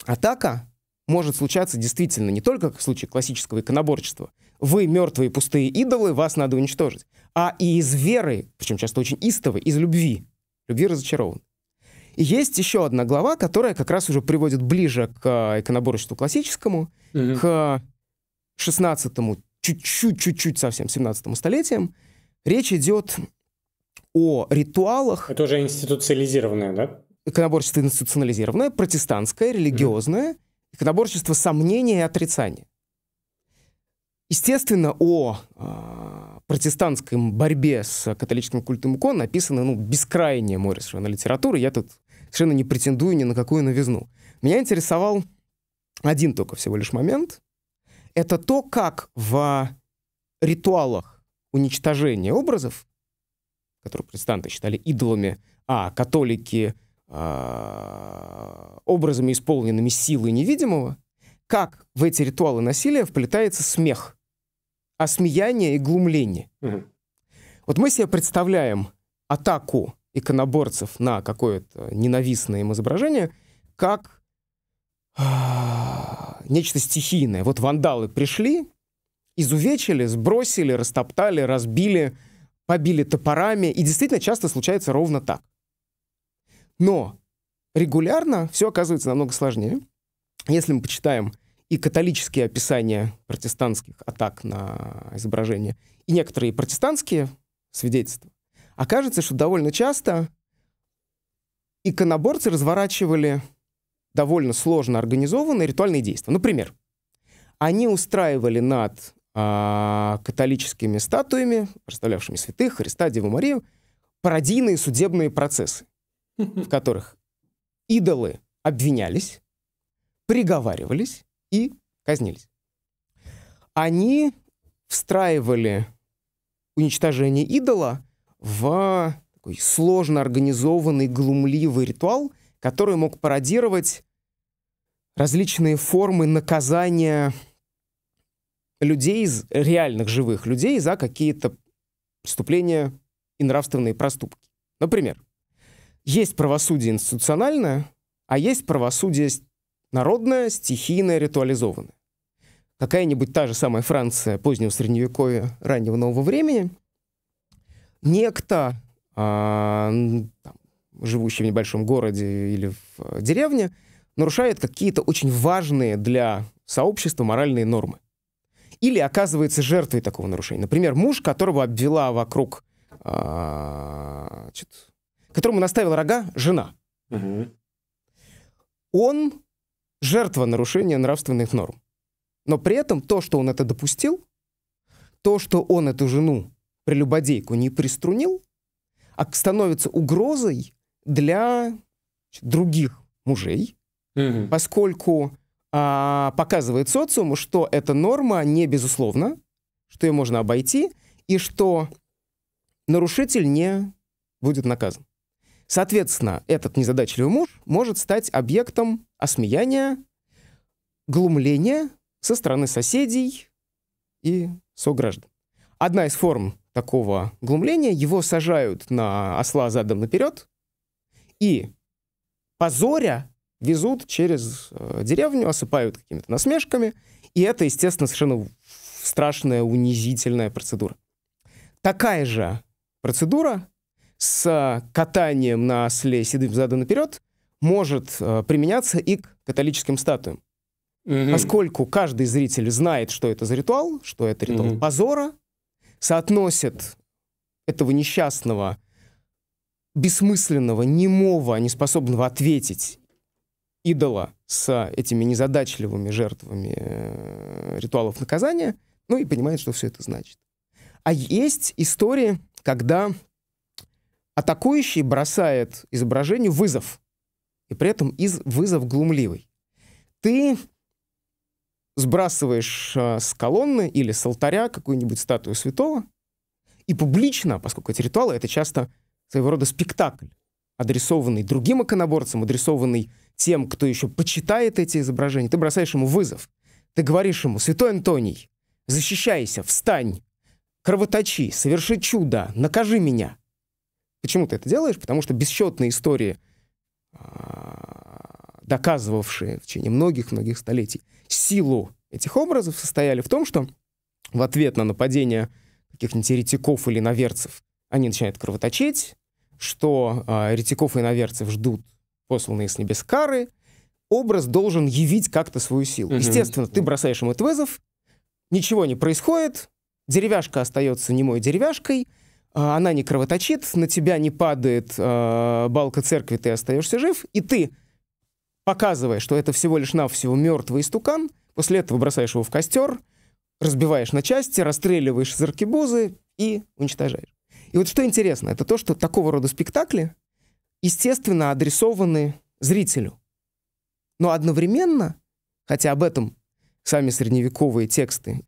атака может случаться действительно не только как в случае классического иконоборчества. Вы мертвые пустые идолы, вас надо уничтожить. А и из веры, причем часто очень истовой, из любви. Любви разочарован. И есть еще одна глава, которая как раз уже приводит ближе к а, иконоборчеству классическому, угу. к 16-му, чуть-чуть, чуть совсем 17-му столетиям. Речь идет о ритуалах. Это уже институциализированное, да? Иконоборчество институционализированное, протестантское, религиозное. Угу иконоборчество сомнения и отрицания. Естественно, о э, протестантской борьбе с католическим культом икон написано ну, бескрайнее море совершенно литературы. Я тут совершенно не претендую ни на какую новизну. Меня интересовал один только всего лишь момент. Это то, как в ритуалах уничтожения образов, которые протестанты считали идолами, а католики — а, образами, исполненными силы невидимого, как в эти ритуалы насилия вплетается смех, осмеяние и глумление. Вот мы себе представляем атаку иконоборцев на какое-то ненавистное им изображение как а, нечто стихийное. Вот вандалы пришли, изувечили, сбросили, растоптали, разбили, побили топорами. И действительно часто случается ровно так. Но регулярно все оказывается намного сложнее. Если мы почитаем и католические описания протестантских атак на изображение, и некоторые протестантские свидетельства, окажется, что довольно часто иконоборцы разворачивали довольно сложно организованные ритуальные действия. Например, они устраивали над э, католическими статуями, представлявшими святых, Христа, Деву Марию, пародийные судебные процессы в которых идолы обвинялись, приговаривались и казнились. Они встраивали уничтожение идола в такой сложно организованный, глумливый ритуал, который мог пародировать различные формы наказания людей, из, реальных живых людей за какие-то преступления и нравственные проступки. Например, есть правосудие институциональное, а есть правосудие народное, стихийное, ритуализованное. Какая-нибудь та же самая Франция позднего Средневековья, раннего нового времени, некто, а, там, живущий в небольшом городе или в э, деревне, нарушает какие-то очень важные для сообщества моральные нормы. Или оказывается жертвой такого нарушения. Например, муж, которого обвела вокруг а, значит, которому наставил рога жена. Угу. Он жертва нарушения нравственных норм. Но при этом то, что он это допустил, то, что он эту жену, прелюбодейку, не приструнил, а становится угрозой для других мужей, угу. поскольку а, показывает социуму, что эта норма не безусловна, что ее можно обойти, и что нарушитель не будет наказан. Соответственно, этот незадачливый муж может стать объектом осмеяния, глумления со стороны соседей и сограждан. Одна из форм такого глумления, его сажают на осла задом наперед и позоря везут через э, деревню, осыпают какими-то насмешками, и это, естественно, совершенно страшная, унизительная процедура. Такая же процедура с катанием на осле седым задом наперед может э, применяться и к католическим статуям. Mm-hmm. Поскольку каждый зритель знает, что это за ритуал, что это ритуал mm-hmm. позора, соотносит этого несчастного, бессмысленного, немого, а неспособного ответить идола с этими незадачливыми жертвами э, ритуалов наказания, ну и понимает, что все это значит. А есть истории, когда атакующий бросает изображению вызов, и при этом из вызов глумливый. Ты сбрасываешь э, с колонны или с алтаря какую-нибудь статую святого, и публично, поскольку эти ритуалы — это часто своего рода спектакль, адресованный другим иконоборцам, адресованный тем, кто еще почитает эти изображения, ты бросаешь ему вызов. Ты говоришь ему, «Святой Антоний, защищайся, встань, кровоточи, соверши чудо, накажи меня». Почему ты это делаешь? Потому что бесчетные истории, а, доказывавшие в течение многих-многих столетий силу этих образов, состояли в том, что в ответ на нападение каких-нибудь ретиков или наверцев они начинают кровоточить, что а, ретиков и наверцев ждут посланные с небес кары, образ должен явить как-то свою силу. mm Естественно, ты бросаешь ему этот вызов, ничего не происходит, деревяшка остается немой деревяшкой — Э, она не кровоточит, на тебя не падает э, балка церкви, ты остаешься жив, и ты, показывая, что это всего лишь навсего мертвый стукан, после этого бросаешь его в костер, разбиваешь на части, расстреливаешь из и уничтожаешь. И вот что интересно, это то, что такого рода спектакли, естественно, адресованы зрителю. Но одновременно, хотя об этом сами средневековые тексты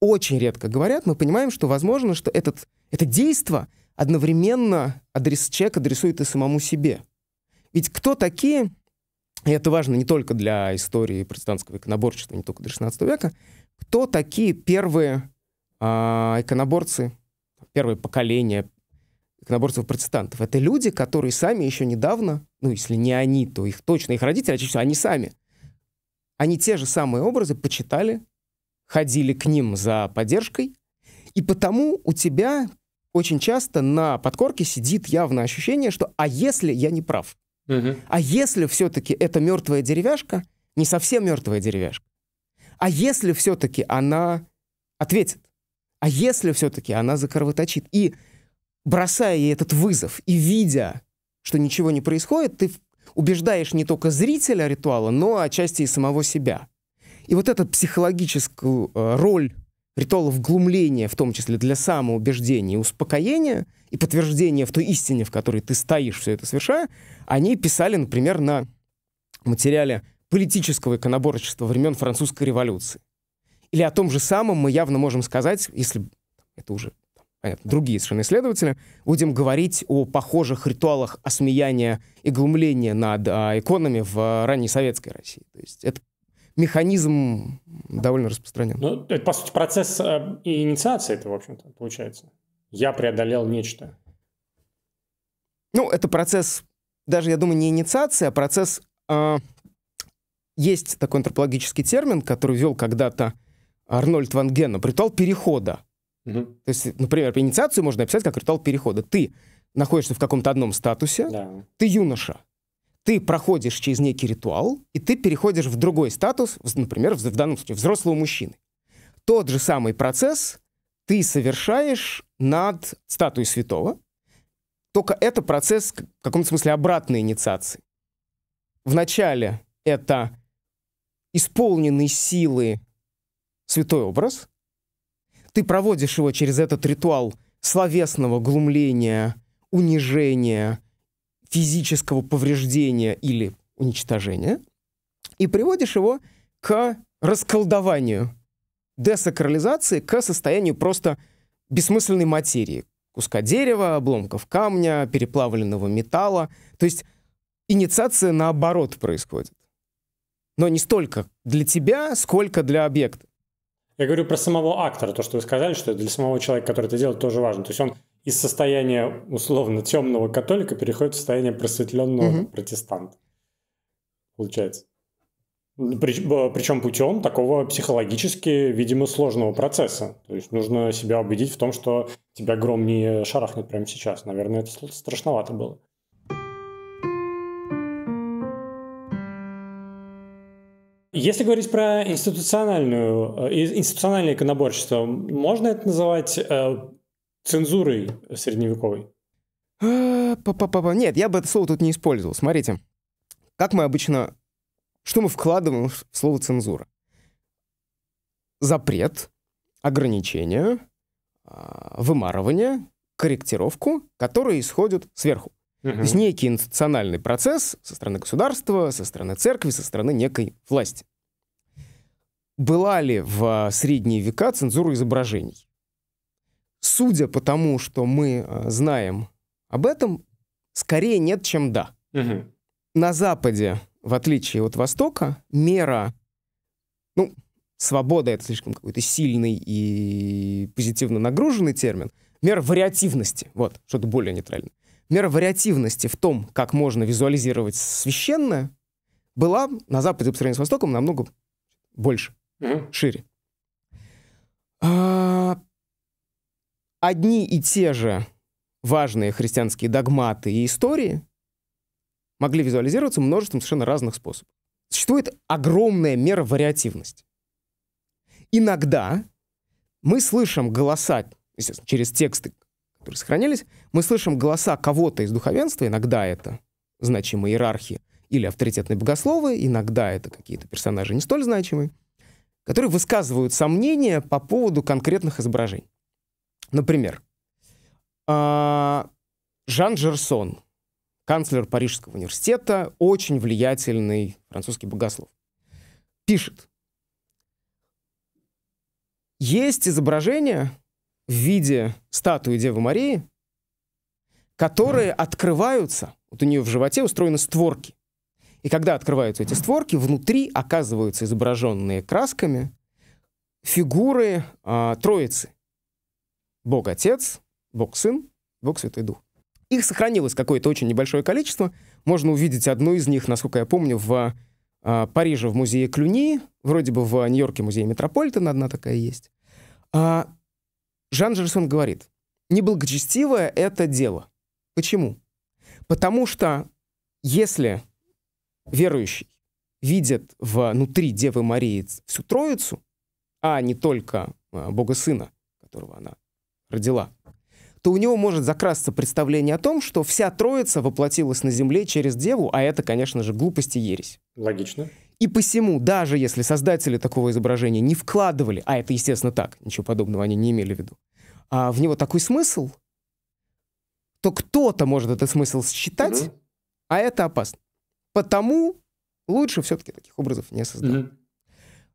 очень редко говорят, мы понимаем, что возможно, что этот, это действо одновременно адрес человек адресует и самому себе. Ведь кто такие, и это важно не только для истории протестантского иконоборчества, не только до 16 века, кто такие первые э, иконоборцы, первое поколение иконоборцев-протестантов? Это люди, которые сами еще недавно, ну, если не они, то их точно, их родители, а они сами, они те же самые образы почитали ходили к ним за поддержкой, и потому у тебя очень часто на подкорке сидит явное ощущение, что «а если я не прав?» угу. «А если все-таки это мертвая деревяшка, не совсем мертвая деревяшка? А если все-таки она ответит? А если все-таки она закровоточит?» И бросая ей этот вызов и видя, что ничего не происходит, ты убеждаешь не только зрителя ритуала, но отчасти и самого себя. И вот эту психологическую э, роль ритуалов глумления, в том числе для самоубеждения и успокоения, и подтверждения в той истине, в которой ты стоишь, все это совершая, они писали, например, на материале политического иконоборчества времен французской революции. Или о том же самом мы явно можем сказать, если это уже понятно, другие совершенно исследователи, будем говорить о похожих ритуалах осмеяния и глумления над а, иконами в э, ранней советской России. То есть это механизм довольно распространен. Ну, это, по сути, процесс э, и инициации это, в общем-то, получается. Я преодолел нечто. Ну, это процесс, даже, я думаю, не инициация, а процесс... Э, есть такой антропологический термин, который ввел когда-то Арнольд Ван Гена, ритуал перехода. Угу. То есть, например, инициацию можно описать как ритуал перехода. Ты находишься в каком-то одном статусе, да. ты юноша, ты проходишь через некий ритуал, и ты переходишь в другой статус, например, в данном случае взрослого мужчины. Тот же самый процесс ты совершаешь над статуей святого, только это процесс в каком-то смысле обратной инициации. Вначале это исполненный силы святой образ, ты проводишь его через этот ритуал словесного глумления, унижения, физического повреждения или уничтожения, и приводишь его к расколдованию, десакрализации, к состоянию просто бессмысленной материи, куска дерева, обломков камня, переплавленного металла. То есть инициация наоборот происходит. Но не столько для тебя, сколько для объекта. Я говорю про самого актора, то, что вы сказали, что для самого человека, который это делает, тоже важно. То есть он из состояния условно темного католика переходит в состояние просветленного угу. протестанта. Получается. Причем путем такого психологически, видимо, сложного процесса. То есть нужно себя убедить в том, что тебя гром не шарахнет прямо сейчас. Наверное, это страшновато было. Если говорить про институциональную, э, институциональное иконоборчество, можно это называть э, цензурой средневековой. А, Нет, я бы это слово тут не использовал. Смотрите, как мы обычно... Что мы вкладываем в слово «цензура»? Запрет, ограничение, а, вымарывание, корректировку, которые исходят сверху. Угу. То есть некий институциональный процесс со стороны государства, со стороны церкви, со стороны некой власти. Была ли в а, средние века цензура изображений? судя по тому, что мы э, знаем об этом, скорее нет, чем да. Угу. На Западе, в отличие от Востока, мера, ну, свобода — это слишком какой-то сильный и позитивно нагруженный термин, мера вариативности, вот, что-то более нейтральное. Мера вариативности в том, как можно визуализировать священное, была на Западе по сравнению с Востоком намного больше, угу. шире. А, одни и те же важные христианские догматы и истории могли визуализироваться множеством совершенно разных способов. Существует огромная мера вариативности. Иногда мы слышим голоса, естественно, через тексты, которые сохранились, мы слышим голоса кого-то из духовенства, иногда это значимые иерархии или авторитетные богословы, иногда это какие-то персонажи не столь значимые, которые высказывают сомнения по поводу конкретных изображений. Например, а, Жан Жерсон, канцлер Парижского университета, очень влиятельный французский богослов, пишет. Есть изображение в виде статуи Девы Марии, которые открываются, вот у нее в животе устроены створки. И когда открываются эти створки, внутри оказываются изображенные красками фигуры э, Троицы. Бог Отец, Бог Сын, Бог Святой Дух. Их сохранилось какое-то очень небольшое количество. Можно увидеть одну из них, насколько я помню, в а, Париже в музее Клюни, вроде бы в Нью-Йорке музее Метрополитен одна такая есть. А, Жан Жерсон говорит, неблагочестивое это дело. Почему? Потому что если верующий видит внутри Девы Марии всю Троицу, а не только а, Бога Сына, которого она родила, то у него может закрасться представление о том, что вся Троица воплотилась на земле через Деву, а это, конечно же, глупость и ересь. Логично. И посему, даже если создатели такого изображения не вкладывали, а это, естественно, так, ничего подобного они не имели в виду, а в него такой смысл, то кто-то может этот смысл считать, угу. а это опасно. Потому лучше все-таки таких образов не создавать. Угу.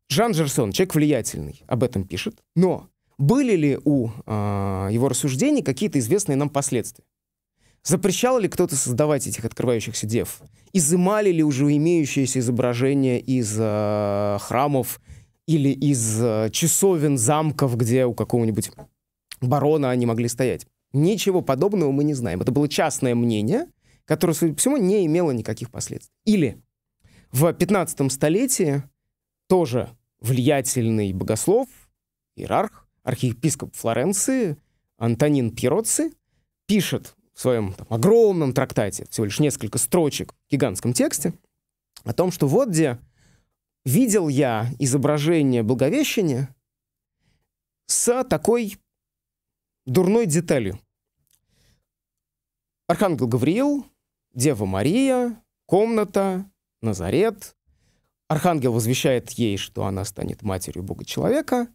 Жан Жерсон, человек влиятельный, об этом пишет, но были ли у э, его рассуждений какие-то известные нам последствия? Запрещал ли кто-то создавать этих открывающихся дев? Изымали ли уже имеющиеся изображения из э, храмов или из э, часовен замков, где у какого-нибудь барона они могли стоять? Ничего подобного мы не знаем. Это было частное мнение, которое, судя по всему, не имело никаких последствий. Или в 15 столетии тоже влиятельный богослов, иерарх, архиепископ Флоренции Антонин Пьероци пишет в своем там, огромном трактате, всего лишь несколько строчек в гигантском тексте, о том, что вот где видел я изображение Благовещения с такой дурной деталью. Архангел Гавриил, Дева Мария, комната, Назарет. Архангел возвещает ей, что она станет матерью Бога-человека.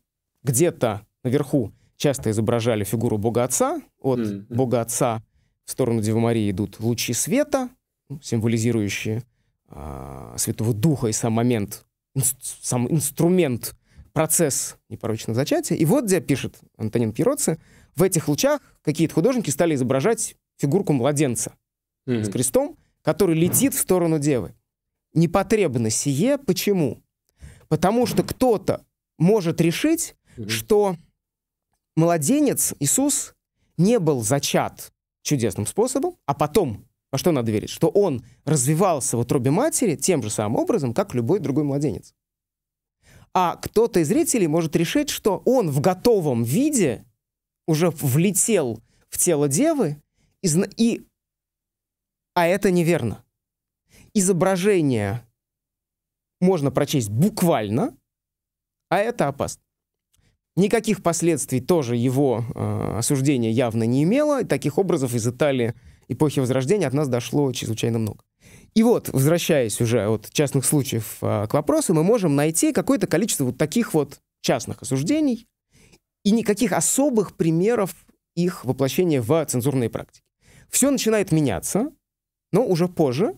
Где-то наверху часто изображали фигуру Бога Отца. От mm-hmm. Бога Отца в сторону Девы Марии идут лучи света, ну, символизирующие э, Святого Духа и сам момент, инс- сам инструмент, процесс непорочного зачатия. И вот где пишет Антонин Пьероци, в этих лучах какие-то художники стали изображать фигурку младенца mm-hmm. с крестом, который летит в сторону Девы. Непотребно сие. Почему? Потому что кто-то может решить, mm-hmm. что младенец Иисус не был зачат чудесным способом, а потом, во что надо верить, что он развивался в утробе матери тем же самым образом, как любой другой младенец. А кто-то из зрителей может решить, что он в готовом виде уже влетел в тело девы, и, и а это неверно. Изображение можно прочесть буквально, а это опасно. Никаких последствий тоже его э, осуждение явно не имело. Таких образов из Италии эпохи Возрождения от нас дошло чрезвычайно много. И вот, возвращаясь уже от частных случаев э, к вопросу, мы можем найти какое-то количество вот таких вот частных осуждений и никаких особых примеров их воплощения в цензурные практики. Все начинает меняться, но уже позже,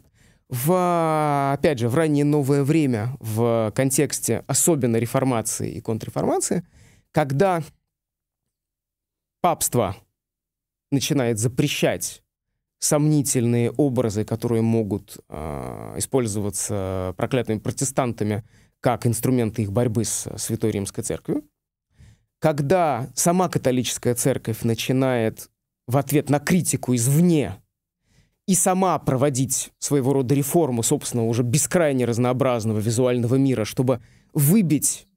в, опять же, в раннее новое время, в контексте особенно реформации и контрреформации – когда папство начинает запрещать сомнительные образы, которые могут э, использоваться проклятыми протестантами как инструменты их борьбы с э, Святой Римской Церковью, когда сама католическая церковь начинает в ответ на критику извне и сама проводить своего рода реформу собственного уже бескрайне разнообразного визуального мира, чтобы выбить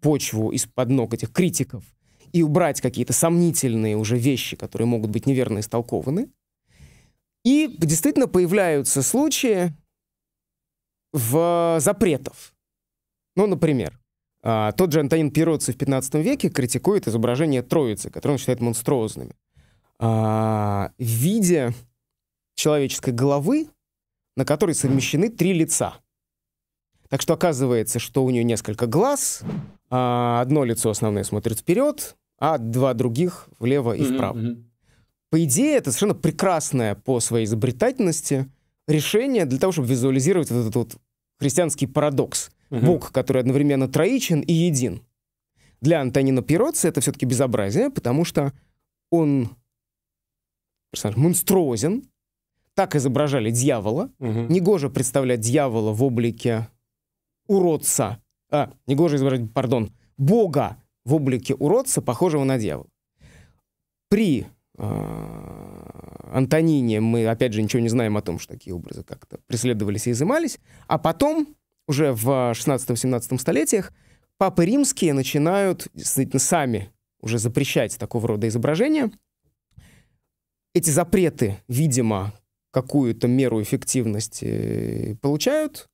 почву из-под ног этих критиков и убрать какие-то сомнительные уже вещи, которые могут быть неверно истолкованы. И действительно появляются случаи в э, запретов. Ну, например, а, тот же Антонин Пироцци в 15 веке критикует изображение Троицы, которое он считает монструозными. А, в виде человеческой головы, на которой совмещены три лица — так что оказывается, что у нее несколько глаз, а одно лицо основное смотрит вперед, а два других влево и вправо. Mm-hmm. По идее, это совершенно прекрасное по своей изобретательности решение для того, чтобы визуализировать этот вот христианский парадокс. Mm-hmm. Бог, который одновременно троичен и един. Для Антонина Пироцци это все-таки безобразие, потому что он монструозен, так изображали дьявола. Угу. Негоже представлять дьявола в облике уродца. А, негоже изображать, пардон, Бога в облике уродца, похожего на дьявола. При э, Антонине мы, опять же, ничего не знаем о том, что такие образы как-то преследовались и изымались. А потом, уже в 16-17 столетиях, папы римские начинают действительно сами уже запрещать такого рода изображения. Эти запреты, видимо, какую-то меру эффективности э, получают.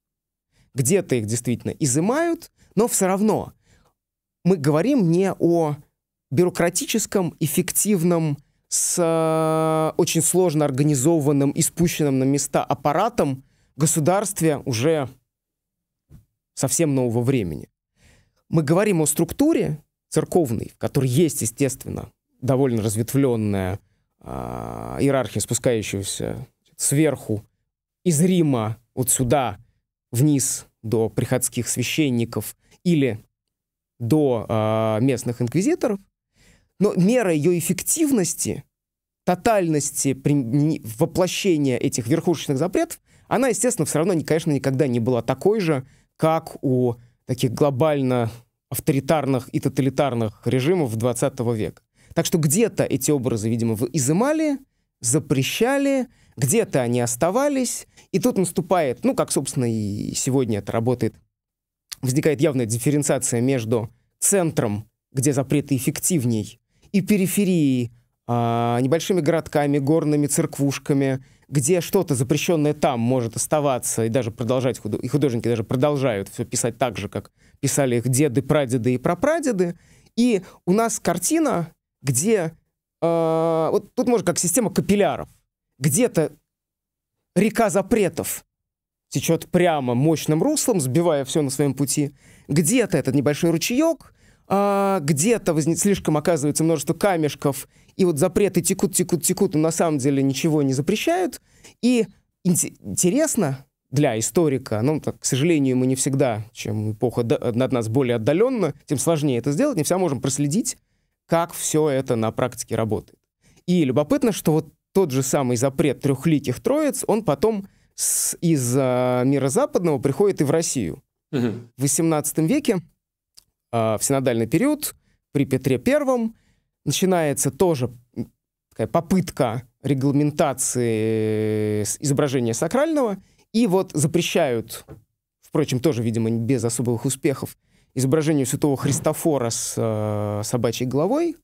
Где-то их действительно изымают, но все равно мы говорим не о бюрократическом, эффективном, с э, очень сложно организованным и спущенным на места аппаратом государстве уже совсем нового времени. Мы говорим о структуре церковной, в которой есть, естественно, довольно разветвленная э, иерархия, спускающаяся сверху из Рима вот сюда вниз до приходских священников или до э, местных инквизиторов, но мера ее эффективности, тотальности при... воплощения этих верхушечных запретов, она, естественно, все равно, конечно, никогда не была такой же, как у таких глобально авторитарных и тоталитарных режимов 20 века. Так что где-то эти образы, видимо, изымали, запрещали, где-то они оставались, и тут наступает, ну, как, собственно, и сегодня это работает, возникает явная дифференциация между центром, где запреты эффективней, и периферией, а, небольшими городками, горными церквушками, где что-то запрещенное там может оставаться и даже продолжать, худо... и художники даже продолжают все писать так же, как писали их деды, прадеды и прапрадеды. И у нас картина, где... Э, вот тут можно как система капилляров где-то река запретов течет прямо мощным руслом, сбивая все на своем пути. Где-то этот небольшой ручеек, а где-то слишком оказывается множество камешков, и вот запреты текут, текут, текут, но на самом деле ничего не запрещают. И интересно для историка, ну, так, к сожалению, мы не всегда, чем эпоха над нас более отдаленно, тем сложнее это сделать, не всегда можем проследить, как все это на практике работает. И любопытно, что вот тот же самый запрет трехликих троиц, он потом с, из а, мира западного приходит и в Россию. Угу. В XVIII веке, а, в синодальный период, при Петре Первом начинается тоже такая попытка регламентации э, изображения сакрального, и вот запрещают, впрочем, тоже, видимо, без особых успехов, изображение святого Христофора с э, собачьей головой,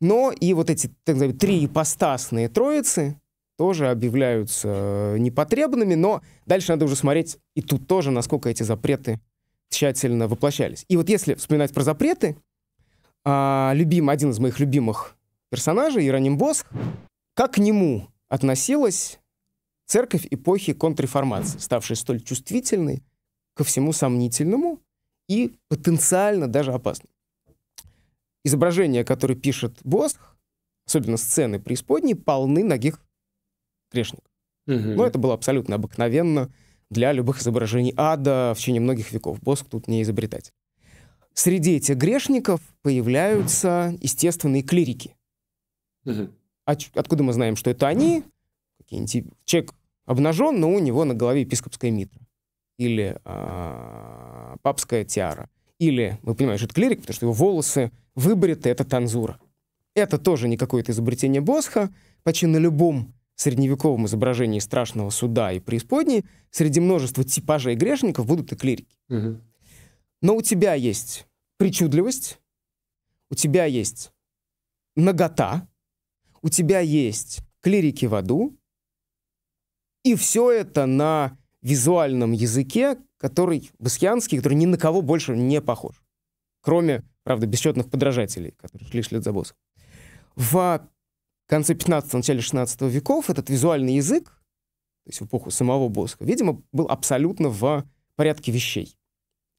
но и вот эти, так сказать, три ипостасные троицы тоже объявляются э, непотребными, но дальше надо уже смотреть и тут тоже, насколько эти запреты тщательно воплощались. И вот если вспоминать про запреты, а, любим, один из моих любимых персонажей, Иероним Босх, как к нему относилась церковь эпохи контрреформации, ставшей столь чувствительной ко всему сомнительному и потенциально даже опасному изображения, которые пишет Босх, особенно сцены преисподней, полны ногих грешников. Угу. Но это было абсолютно обыкновенно для любых изображений ада в течение многих веков. Босх тут не изобретатель. Среди этих грешников появляются естественные клирики. Угу. откуда мы знаем, что это они? Человек обнажен, но у него на голове епископская митра или э, папская тиара. Или мы понимаем, что это клирик, потому что его волосы выбриты, это танзура. Это тоже не какое-то изобретение Босха. Почти на любом средневековом изображении страшного суда и преисподней среди множества типажей грешников будут и клирики. Угу. Но у тебя есть причудливость, у тебя есть нагота, у тебя есть клирики в аду, и все это на визуальном языке, который баскианский, который ни на кого больше не похож. Кроме, правда, бесчетных подражателей, которые шли вслед за боссом. В конце 15-го, начале 16 веков этот визуальный язык, то есть в эпоху самого Босха, видимо, был абсолютно в порядке вещей.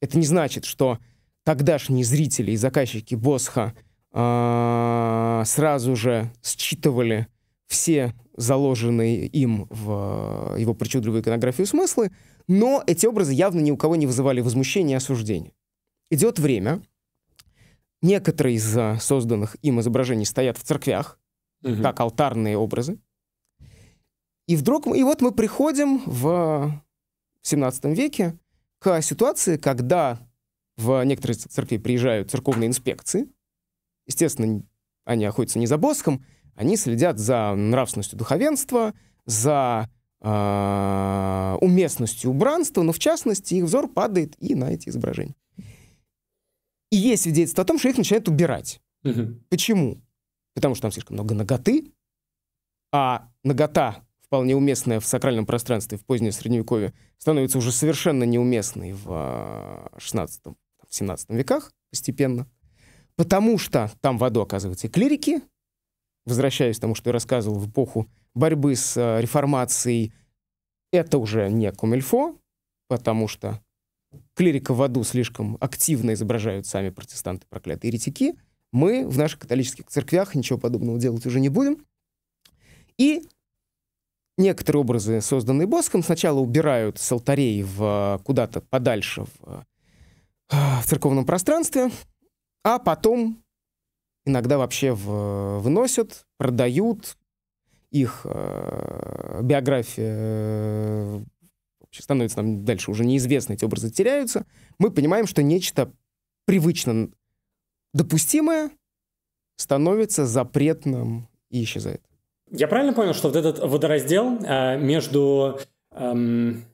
Это не значит, что тогдашние зрители и заказчики Босха а, сразу же считывали все заложенные им в его причудливую иконографию смыслы, но эти образы явно ни у кого не вызывали возмущения и осуждения. Идет время. Некоторые из а, созданных им изображений стоят в церквях, угу. как алтарные образы. И вдруг, и вот мы приходим в 17 а, веке к ситуации, когда в некоторые церкви приезжают церковные инспекции. Естественно, они охотятся не за боском они следят за нравственностью духовенства, за а, уместностью убранства, но в частности их взор падает и на эти изображения. И есть свидетельство о том, что их начинают убирать. Угу. Почему? Потому что там слишком много ноготы, а ногота вполне уместная в сакральном пространстве в позднее Средневековье, становится уже совершенно неуместной в 16-17 а, веках постепенно. Потому что там в аду оказываются и клирики, возвращаясь к тому, что я рассказывал в эпоху борьбы с э, реформацией, это уже не кумельфо, потому что клирика в аду слишком активно изображают сами протестанты, проклятые еретики. Мы в наших католических церквях ничего подобного делать уже не будем. И некоторые образы, созданные Боском, сначала убирают с алтарей в, э, куда-то подальше в, э, в церковном пространстве, а потом иногда вообще в, выносят, продают, их э, биография э, становится нам дальше уже неизвестной, эти образы теряются, мы понимаем, что нечто привычно допустимое становится запретным и исчезает. Я правильно понял, что вот этот водораздел э, между эм,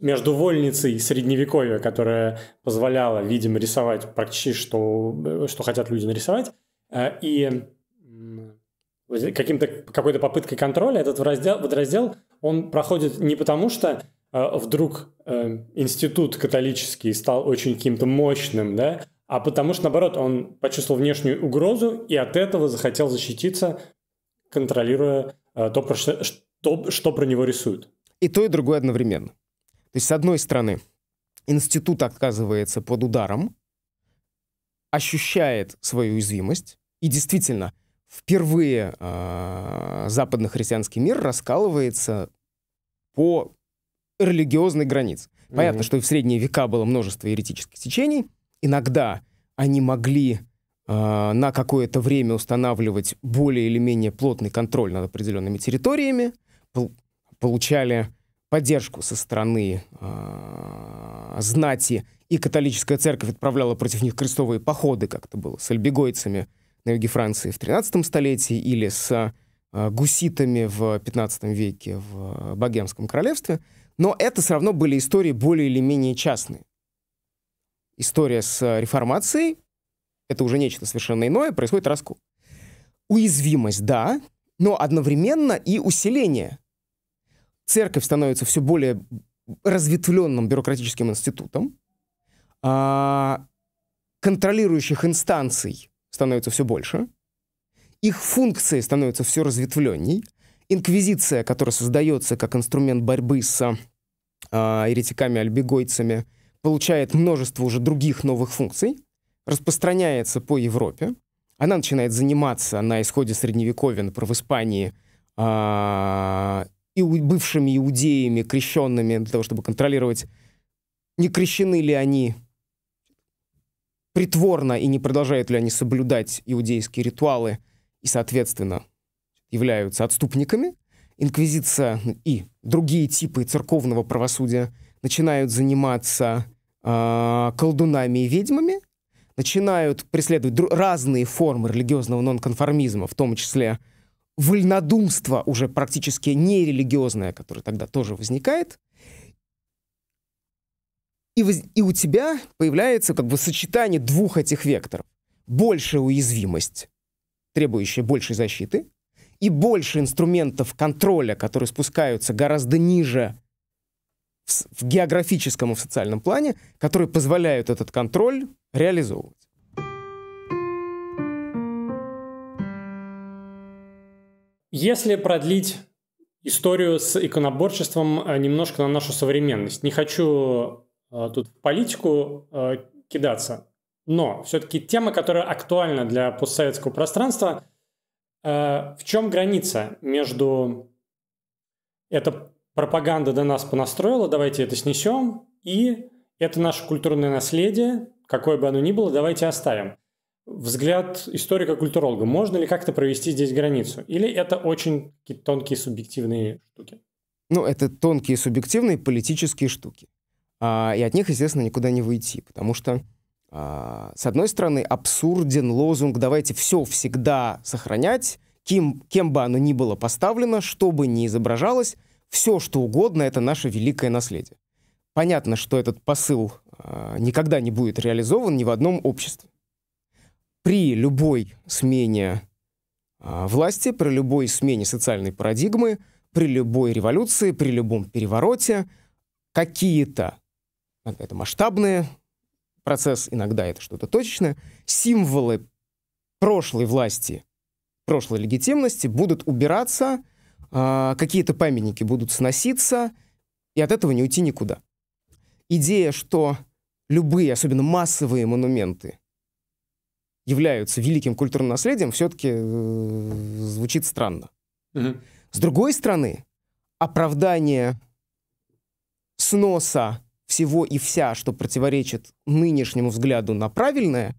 между вольницей средневековья, которая позволяла, видимо, рисовать практически что, что хотят люди нарисовать, э, и каким-то, какой-то попыткой контроля, этот раздел, подраздел, он проходит не потому, что э, вдруг э, институт католический стал очень каким-то мощным, да, а потому что, наоборот, он почувствовал внешнюю угрозу и от этого захотел защититься, контролируя э, то, про что, что, что про него рисуют. И то, и другое одновременно. То есть, с одной стороны, институт оказывается под ударом, ощущает свою уязвимость, и действительно, впервые э, западно-христианский мир раскалывается по религиозной границе. Понятно, mm что и в средние века было множество еретических течений. Иногда они могли э, на какое-то время устанавливать более или менее плотный контроль над определенными территориями, пол- получали поддержку со стороны э, знати, и католическая церковь отправляла против них крестовые походы, как это было с альбегойцами – на юге Франции в 13 столетии или с а, гуситами в 15 веке в а, Богемском королевстве, но это все равно были истории более или менее частные. История с а, реформацией — это уже нечто совершенно иное, происходит раскол. Уязвимость, да, но одновременно и усиление. Церковь становится все более разветвленным бюрократическим институтом, контролирующих инстанций становится все больше, их функции становятся все разветвленней, инквизиция, которая создается как инструмент борьбы с э, еретиками, альбегойцами, получает множество уже других новых функций, распространяется по Европе, она начинает заниматься на исходе Средневековья, например, в Испании, э, и бывшими иудеями, крещенными, для того, чтобы контролировать, не крещены ли они притворно и не продолжают ли они соблюдать иудейские ритуалы и, соответственно, являются отступниками, инквизиция и другие типы церковного правосудия начинают заниматься э, колдунами и ведьмами, начинают преследовать разные формы религиозного нонконформизма, в том числе вольнодумство уже практически нерелигиозное, которое тогда тоже возникает, и, воз... и у тебя появляется как бы сочетание двух этих векторов. Большая уязвимость, требующая большей защиты, и больше инструментов контроля, которые спускаются гораздо ниже в, в географическом и в социальном плане, которые позволяют этот контроль реализовывать. Если продлить историю с иконоборчеством э, немножко на нашу современность, не хочу Э, тут в политику э, кидаться. Но все-таки тема, которая актуальна для постсоветского пространства, э, в чем граница между это пропаганда до нас понастроила, давайте это снесем, и это наше культурное наследие, какое бы оно ни было, давайте оставим. Взгляд историка-культуролога. Можно ли как-то провести здесь границу? Или это очень тонкие субъективные штуки? Ну, это тонкие субъективные политические штуки. А, и от них, естественно, никуда не выйти, потому что а, с одной стороны, абсурден лозунг «давайте все всегда сохранять», кем, кем бы оно ни было поставлено, что бы ни изображалось, все, что угодно, это наше великое наследие. Понятно, что этот посыл э, никогда не будет реализован ни в одном обществе. При любой смене э, власти, при любой смене социальной парадигмы, при любой революции, при любом перевороте какие-то Иногда это масштабный процесс, иногда это что-то точечное. Символы прошлой власти, прошлой легитимности будут убираться, а, какие-то памятники будут сноситься, и от этого не уйти никуда. Идея, что любые, особенно массовые монументы, являются великим культурным наследием, все-таки э, звучит странно. Угу. С другой стороны, оправдание сноса всего и вся, что противоречит нынешнему взгляду на правильное,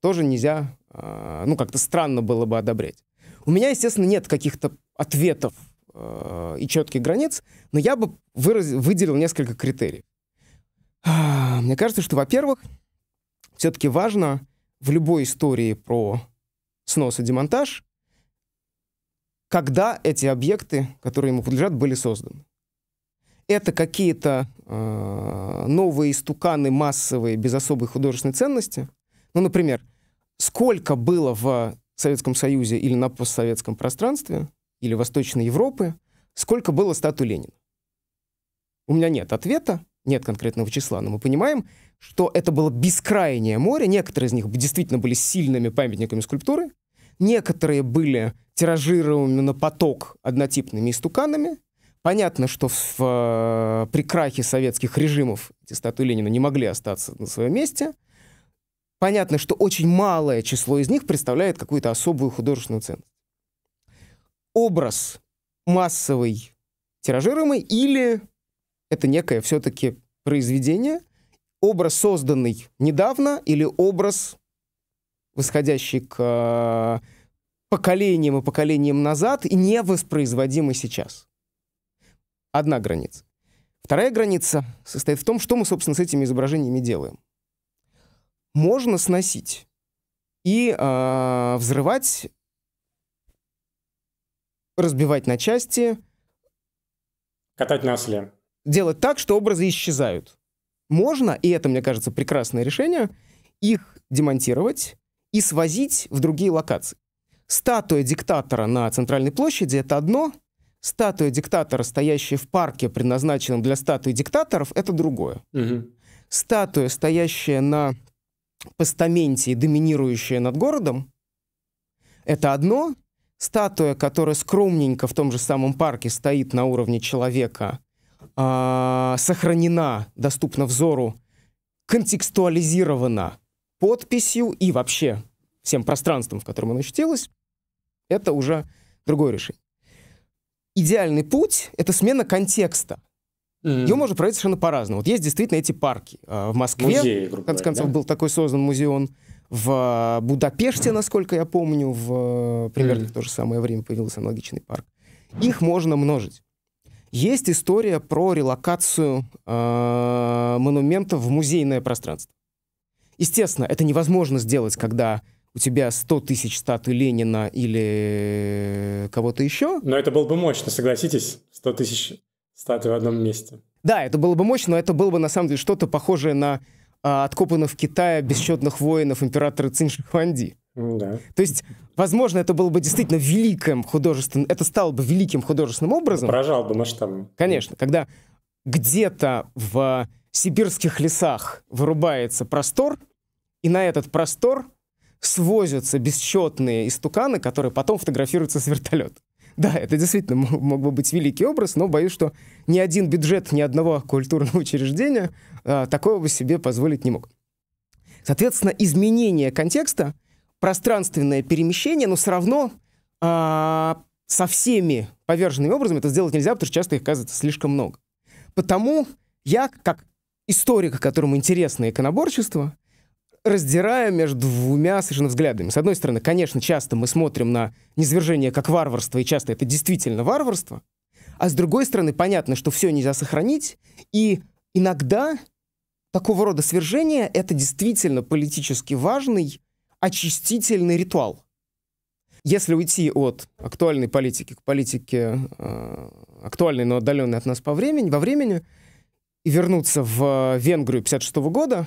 тоже нельзя, э, ну, как-то странно было бы одобрять. У меня, естественно, нет каких-то ответов э, и четких границ, но я бы выраз... выделил несколько критериев. А, мне кажется, что, во-первых, все-таки важно в любой истории про снос и демонтаж, когда эти объекты, которые ему подлежат, были созданы это какие-то э, новые истуканы массовые, без особой художественной ценности. Ну, например, сколько было в Советском Союзе или на постсоветском пространстве, или Восточной Европы, сколько было статуй Ленина? У меня нет ответа, нет конкретного числа, но мы понимаем, что это было бескрайнее море. Некоторые из них действительно были сильными памятниками скульптуры, некоторые были тиражированными на поток однотипными истуканами, Понятно, что в, э, при крахе советских режимов эти статуи Ленина не могли остаться на своем месте. Понятно, что очень малое число из них представляет какую-то особую художественную ценность. Образ массовый, тиражируемый, или это некое все-таки произведение, образ, созданный недавно, или образ, восходящий к э, поколениям и поколениям назад, и невоспроизводимый сейчас. Одна граница. Вторая граница состоит в том, что мы, собственно, с этими изображениями делаем. Можно сносить и э, взрывать, разбивать на части. Катать на осле. Делать так, что образы исчезают. Можно, и это, мне кажется, прекрасное решение, их демонтировать и свозить в другие локации. Статуя диктатора на центральной площади — это одно — Статуя диктатора, стоящая в парке, предназначенном для статуи диктаторов, это другое. Угу. Статуя, стоящая на постаменте и доминирующая над городом, это одно. Статуя, которая скромненько в том же самом парке стоит на уровне человека, э, сохранена, доступна взору, контекстуализирована подписью и вообще всем пространством, в котором она очутилась, это уже другое решение идеальный путь — это смена контекста. Mm. Ее можно проявить совершенно по-разному. Вот есть действительно эти парки. Э, в Москве, Музей, в конце концов, был такой создан музеон. В э, Будапеште, насколько я помню, в э, примерно mm. в то же самое время появился аналогичный парк. Их можно множить. Есть история про релокацию э, монументов в музейное пространство. Естественно, это невозможно сделать, когда у тебя 100 тысяч статуй Ленина или кого-то еще. Но это было бы мощно, согласитесь, 100 тысяч статуй в одном месте. Да, это было бы мощно, но это было бы на самом деле что-то похожее на а, откопанных в Китае бесчетных воинов императора Цинь Шихуанди. Да. То есть, возможно, это было бы действительно великим художественным, это стало бы великим художественным образом. Поражал бы масштабом. Конечно, когда где-то в сибирских лесах вырубается простор, и на этот простор свозятся бесчетные истуканы, которые потом фотографируются с вертолета. Да, это действительно мог бы быть великий образ, но боюсь, что ни один бюджет ни одного культурного учреждения а, такого бы себе позволить не мог. Соответственно, изменение контекста, пространственное перемещение, но все равно а, со всеми поверженными образами это сделать нельзя, потому что часто их оказывается слишком много. Потому я, как историка, которому интересно иконоборчество, раздирая между двумя совершенно взглядами. С одной стороны, конечно, часто мы смотрим на низвержение как варварство, и часто это действительно варварство, а с другой стороны, понятно, что все нельзя сохранить, и иногда такого рода свержение — это действительно политически важный очистительный ритуал. Если уйти от актуальной политики к политике э, актуальной, но отдаленной от нас по времени, во времени, и вернуться в Венгрию 56 года,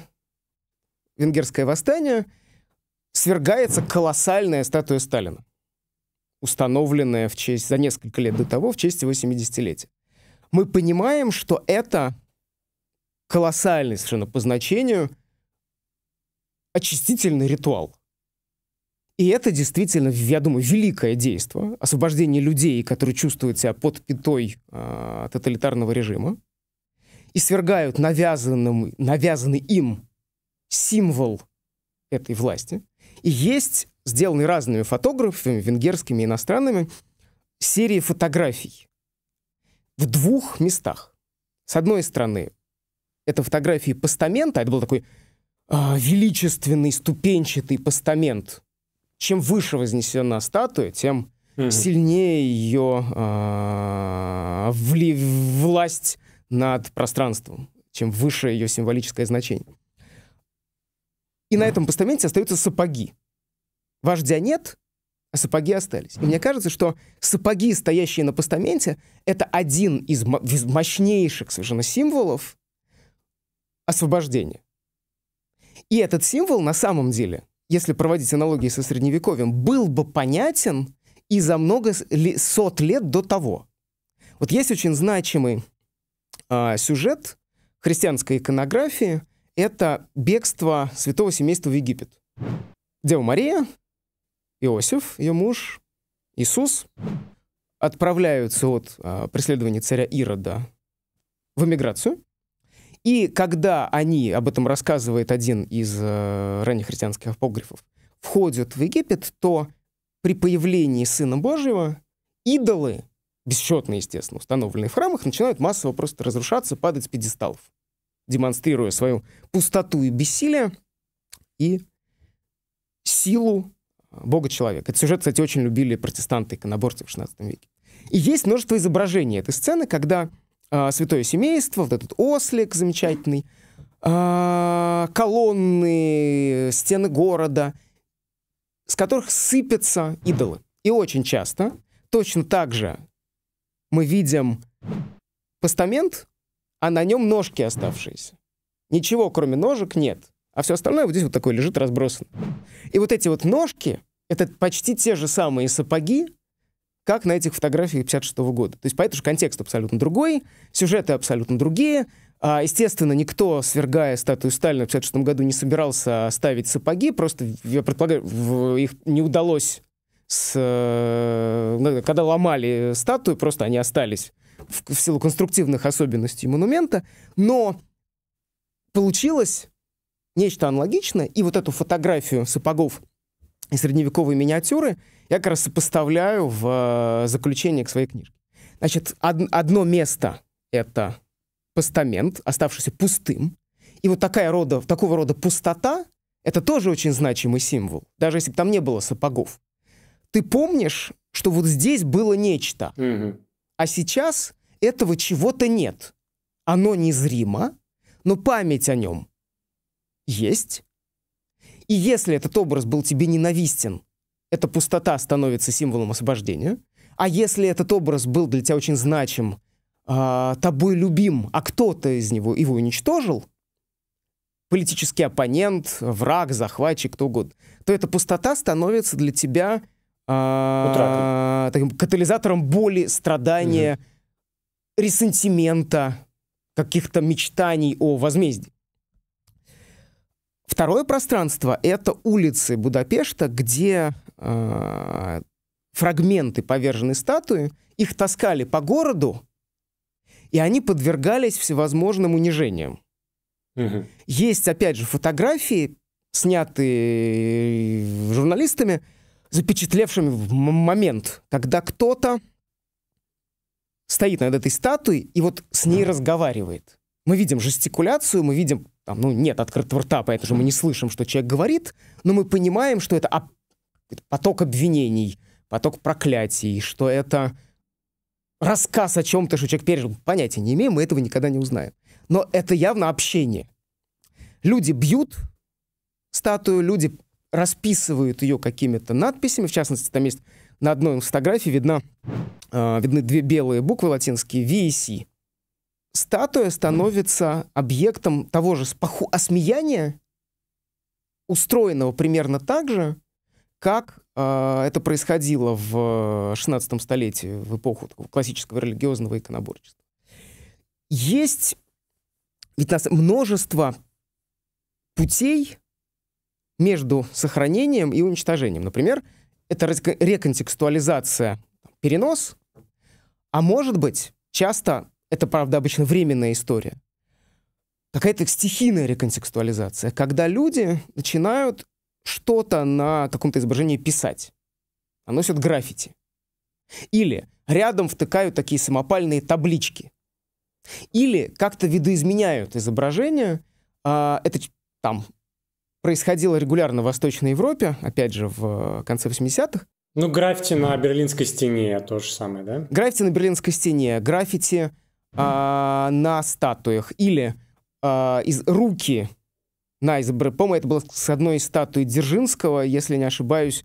венгерское восстание, свергается колоссальная статуя Сталина, установленная в честь, за несколько лет до того, в честь его 70-летия. Мы понимаем, что это колоссальный совершенно по значению очистительный ритуал. И это действительно, я думаю, великое действие, освобождение людей, которые чувствуют себя под пятой э, тоталитарного режима, и свергают навязанным, навязанный им символ этой власти. И есть, сделанные разными фотографами, венгерскими и иностранными, серии фотографий в двух местах. С одной стороны, это фотографии постамента, это был такой э, величественный ступенчатый постамент. Чем выше вознесена статуя, тем mm-hmm. сильнее ее э, а, вли- власть над пространством, чем выше ее символическое значение. И на этом постаменте остаются сапоги. Вождя нет, а сапоги остались. И мне кажется, что сапоги, стоящие на постаменте, это один из, из мощнейших совершенно символов освобождения. И этот символ на самом деле, если проводить аналогии со Средневековьем, был бы понятен и за много сот лет до того. Вот есть очень значимый э, сюжет христианской иконографии – это бегство святого семейства в Египет. Дева Мария, Иосиф, ее муж, Иисус отправляются от а, преследования царя Ирода в эмиграцию. И когда они, об этом рассказывает один из э, а, ранних христианских апогрифов, входят в Египет, то при появлении Сына Божьего идолы, бесчетные, естественно, установленные в храмах, начинают массово просто разрушаться, падать с пьедесталов демонстрируя свою пустоту и бессилие, и силу а, Бога-человека. Этот сюжет, кстати, очень любили протестанты и иконоборцы в XVI веке. И есть множество изображений этой сцены, когда э, святое семейство, вот этот ослик замечательный, э, колонны, стены города, с которых сыпятся идолы. И очень часто, точно так же, мы видим постамент а на нем ножки оставшиеся. Ничего, кроме ножек, нет. А все остальное вот здесь вот такое лежит разбросано. И вот эти вот ножки, это почти те же самые сапоги, как на этих фотографиях 56 года. То есть поэтому же контекст абсолютно другой, сюжеты абсолютно другие. А, естественно, никто, свергая статую Сталина в 56 году, не собирался ставить сапоги, просто, я предполагаю, их не удалось с, когда ломали статую, просто они остались в, в силу конструктивных особенностей монумента, но получилось нечто аналогичное, и вот эту фотографию сапогов и средневековые миниатюры я как раз сопоставляю в э, заключение к своей книжке. Значит, од- одно место — это постамент, оставшийся пустым, и вот такая рода, такого рода пустота — это тоже очень значимый символ, даже если бы там не было сапогов. Ты помнишь, что вот здесь было нечто, угу. а сейчас этого чего-то нет. Оно незримо, но память о нем есть. И если этот образ был тебе ненавистен, эта пустота становится символом освобождения. А если этот образ был для тебя очень значим, э, тобой любим, а кто-то из него его уничтожил, политический оппонент, враг, захватчик, кто угодно, то эта пустота становится для тебя э, таким катализатором боли, страдания, угу ресентимента, каких-то мечтаний о возмездии. Второе пространство — это улицы Будапешта, где э, фрагменты поверженной статуи, их таскали по городу, и они подвергались всевозможным унижениям. Угу. Есть, опять же, фотографии, снятые журналистами, запечатлевшими в момент, когда кто-то стоит над этой статуей и вот с ней разговаривает. Мы видим жестикуляцию, мы видим, там, ну, нет открытого рта, поэтому же мы не слышим, что человек говорит, но мы понимаем, что это, об... поток обвинений, поток проклятий, что это рассказ о чем-то, что человек пережил. Понятия не имеем, мы этого никогда не узнаем. Но это явно общение. Люди бьют статую, люди расписывают ее какими-то надписями, в частности, там есть на одной из фотографий видна, э, видны две белые буквы латинские V и C. Статуя становится объектом того же спаху осмеяния, устроенного примерно так же, как э, это происходило в 16 а, столетии, в эпоху классического религиозного иконоборчества. Есть ведь нас множество путей между сохранением и уничтожением. Например, это реконтекстуализация, перенос, а может быть, часто, это, правда, обычно временная история, какая-то стихийная реконтекстуализация, когда люди начинают что-то на каком-то изображении писать, наносят граффити. Или рядом втыкают такие самопальные таблички. Или как-то видоизменяют изображение. А, это там происходило регулярно в Восточной Европе, опять же, в конце 80-х. Ну, граффити на Берлинской стене то же самое, да? Граффити на Берлинской стене, граффити а, на статуях или а, из руки на изображении. По-моему, это было с одной из статуй Дзержинского, если не ошибаюсь,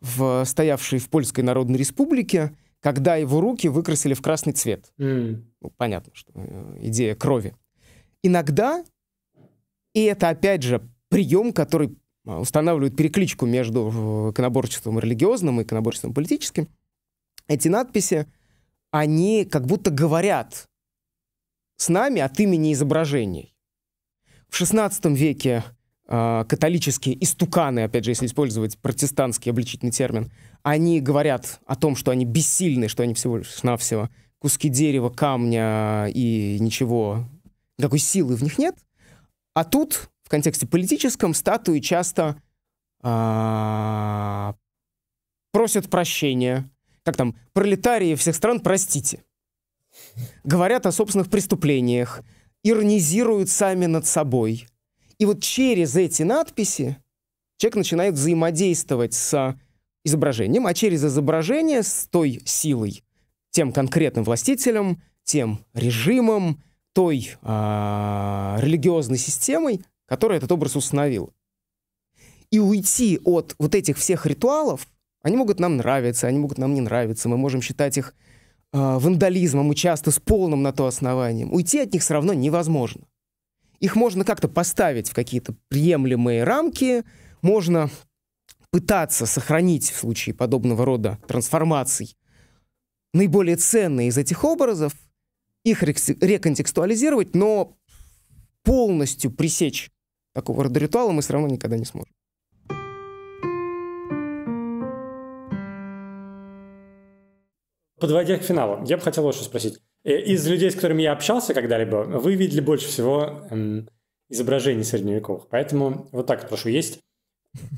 в, стоявшей в Польской Народной Республике, когда его руки выкрасили в красный цвет. Mm. Ну, понятно, что э, идея крови. Иногда, и это опять же прием, который а, устанавливает перекличку между э, иконоборчеством религиозным и иконоборчеством политическим, эти надписи, они как будто говорят с нами от имени изображений. В XVI веке э, католические истуканы, опять же, если использовать протестантский обличительный термин, они говорят о том, что они бессильны, что они всего лишь навсего куски дерева, камня и ничего, никакой силы в них нет. А тут контексте политическом статуи часто а, просят прощения. Как там, пролетарии всех стран, простите. Говорят о собственных преступлениях, иронизируют сами над собой. И вот через эти надписи человек начинает взаимодействовать с изображением, а через изображение с той силой, тем конкретным властителем, тем режимом, той а, религиозной системой, который этот образ установил. И уйти от вот этих всех ритуалов, они могут нам нравиться, они могут нам не нравиться, мы можем считать их э, вандализмом и часто с полным на то основанием. Уйти от них все равно невозможно. Их можно как-то поставить в какие-то приемлемые рамки, можно пытаться сохранить в случае подобного рода трансформаций наиболее ценные из этих образов, их реконтекстуализировать, но полностью пресечь такого рода ритуала мы все равно никогда не сможем. Подводя к финалу, я бы хотел еще спросить. Э, из людей, с которыми я общался когда-либо, вы видели больше всего изображений средневековых. Поэтому вот так спрошу. Есть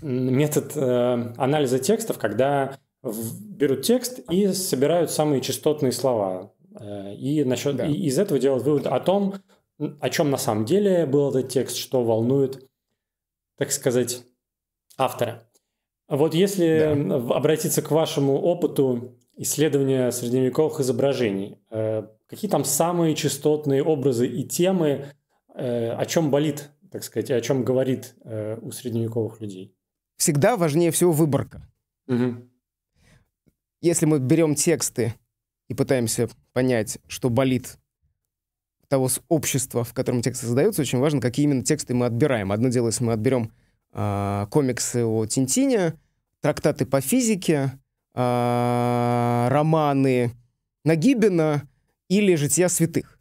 метод э, анализа текстов, когда берут текст и собирают самые частотные слова. Э, и, насчет, да. и из этого делают вывод о том, о чем на самом деле был этот текст, что волнует, так сказать, автора. Вот если да. обратиться к вашему опыту исследования средневековых изображений, э, какие там самые частотные образы и темы, э, о чем болит, так сказать, о чем говорит э, у средневековых людей? Всегда важнее всего выборка. Угу. Если мы берем тексты и пытаемся понять, что болит того общества, в котором тексты создаются, очень важно, какие именно тексты мы отбираем. Одно дело, если мы отберем э, а, комиксы о Тинтине, трактаты по физике, э, романы Нагибина или «Жития святых».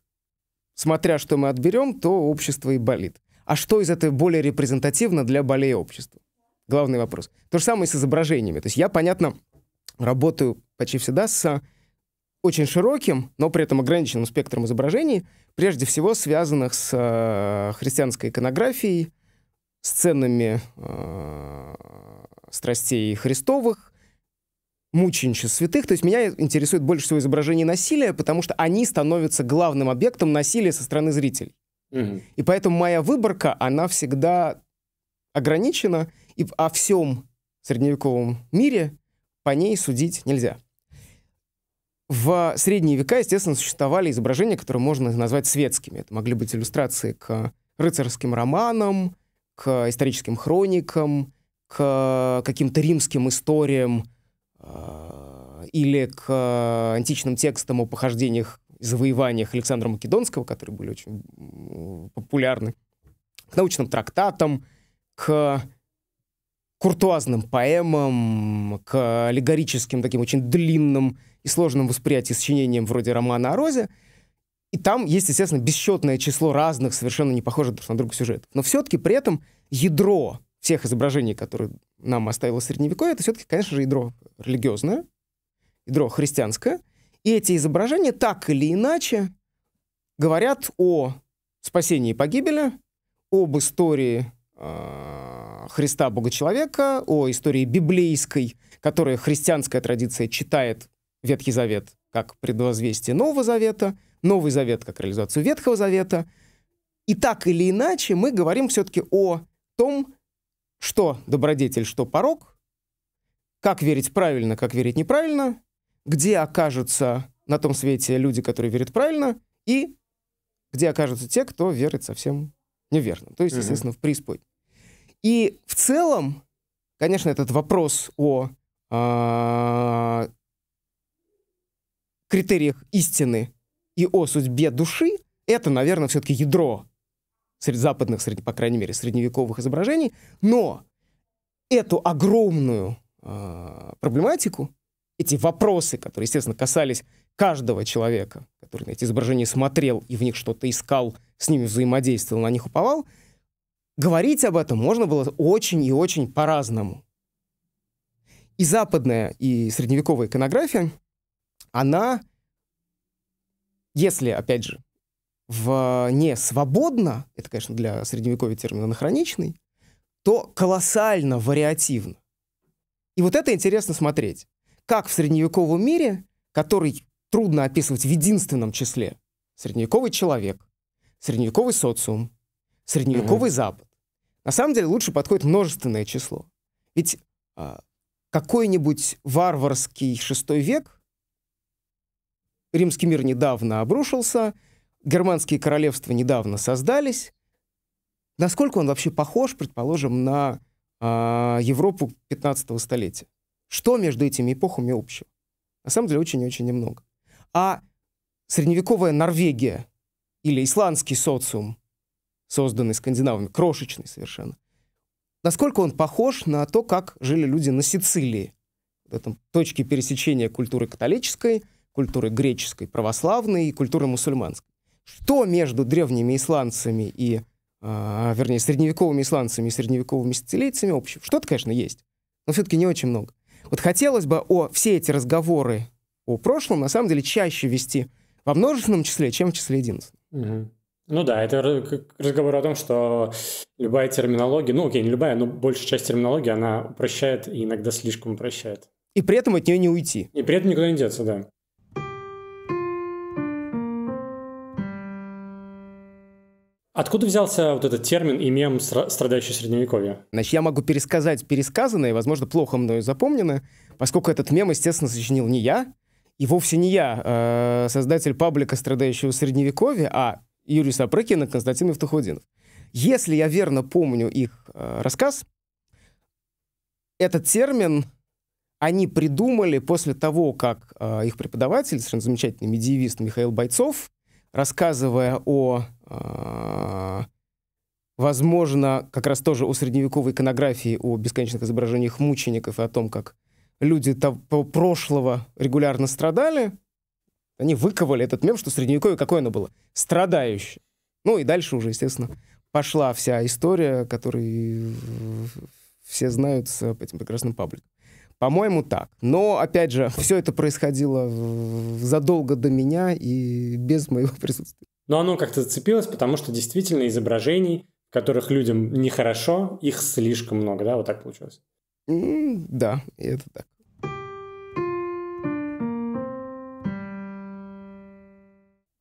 Смотря что мы отберем, то общество и болит. А что из этого более репрезентативно для болей общества? Главный вопрос. То же самое с изображениями. То есть я, понятно, работаю почти всегда с очень широким, но при этом ограниченным спектром изображений — прежде всего связанных с э, христианской иконографией, сценами э, страстей Христовых, мученичеств святых. То есть меня интересует больше всего изображение насилия, потому что они становятся главным объектом насилия со стороны зрителей. Угу. И поэтому моя выборка, она всегда ограничена, и о всем средневековом мире по ней судить нельзя. В средние века, естественно, существовали изображения, которые можно назвать светскими. Это могли быть иллюстрации к рыцарским романам, к историческим хроникам, к каким-то римским историям а, или к античным текстам о похождениях и завоеваниях Александра Македонского, которые были очень популярны, к научным трактатам, к куртуазным поэмам, к аллегорическим таким очень длинным и сложном восприятии сочинением вроде романа о Розе. И там есть, естественно, бесчетное число разных, совершенно не похожих друг на друга сюжетов. Но все-таки при этом ядро всех изображений, которые нам оставило Средневековье, это все-таки, конечно же, ядро религиозное, ядро христианское. И эти изображения так или иначе говорят о спасении и погибели, об истории э, Христа Бога Человека, о истории библейской, которую христианская традиция читает Ветхий Завет как предвозвестие Нового Завета, Новый Завет как реализацию Ветхого Завета. И так или иначе мы говорим все-таки о том, что добродетель, что порог, как верить правильно, как верить неправильно, где окажутся на том свете люди, которые верят правильно, и где окажутся те, кто верит совсем неверно. То есть, естественно, в преисподней. И в целом, конечно, этот вопрос о а, критериях истины и о судьбе души, это, наверное, все-таки ядро среди западных, среди, по крайней мере, средневековых изображений. Но эту огромную э, проблематику, эти вопросы, которые, естественно, касались каждого человека, который на эти изображения смотрел и в них что-то искал, с ними взаимодействовал, на них уповал, говорить об этом можно было очень и очень по-разному. И западная, и средневековая иконография она, если, опять же, в не свободно, это, конечно, для средневековья термин анахроничный, то колоссально вариативно. И вот это интересно смотреть. Как в средневековом мире, который трудно описывать в единственном числе, средневековый человек, средневековый социум, средневековый mm-hmm. Запад. На самом деле лучше подходит множественное число. Ведь а, какой-нибудь варварский шестой век Римский мир недавно обрушился, германские королевства недавно создались. Насколько он вообще похож, предположим, на э, Европу 15 столетия? Что между этими эпохами общего? На самом деле очень очень немного. А средневековая Норвегия или исландский социум, созданный скандинавами, крошечный совершенно, насколько он похож на то, как жили люди на Сицилии, в этом точке пересечения культуры католической – культуры греческой, православной и культуры мусульманской. Что между древними исландцами и, э, вернее, средневековыми исландцами и средневековыми сицилийцами общего? Что-то, конечно, есть, но все-таки не очень много. Вот хотелось бы о все эти разговоры о прошлом, на самом деле, чаще вести во множественном числе, чем в числе единственном. Угу. Ну да, это разговор о том, что любая терминология, ну окей, не любая, но большая часть терминологии, она упрощает и иногда слишком упрощает. И при этом от нее не уйти. И при этом никуда не деться, да. Откуда взялся вот этот термин и мем «страдающий средневековье»? Значит, я могу пересказать пересказанное, возможно, плохо мною запомнено, поскольку этот мем, естественно, сочинил не я, и вовсе не я, э, создатель паблика «Страдающего средневековья», а Юрий Сапрыкин и Константин Евтухудинов. Если я верно помню их э, рассказ, этот термин они придумали после того, как э, их преподаватель, совершенно замечательный медиевист Михаил Бойцов, рассказывая о а, возможно, как раз тоже у средневековой иконографии, о бесконечных изображениях мучеников и о том, как люди того прошлого регулярно страдали, они выковали этот мем, что средневековье, какое оно было? Страдающее. Ну и дальше уже, естественно, пошла вся история, которую все знают с этим прекрасным пабликом. По-моему, так. Но, опять же, все это происходило задолго до меня и без моего присутствия. Но оно как-то зацепилось, потому что действительно изображений, которых людям нехорошо, их слишком много, да, вот так получилось. Mm, да, это так.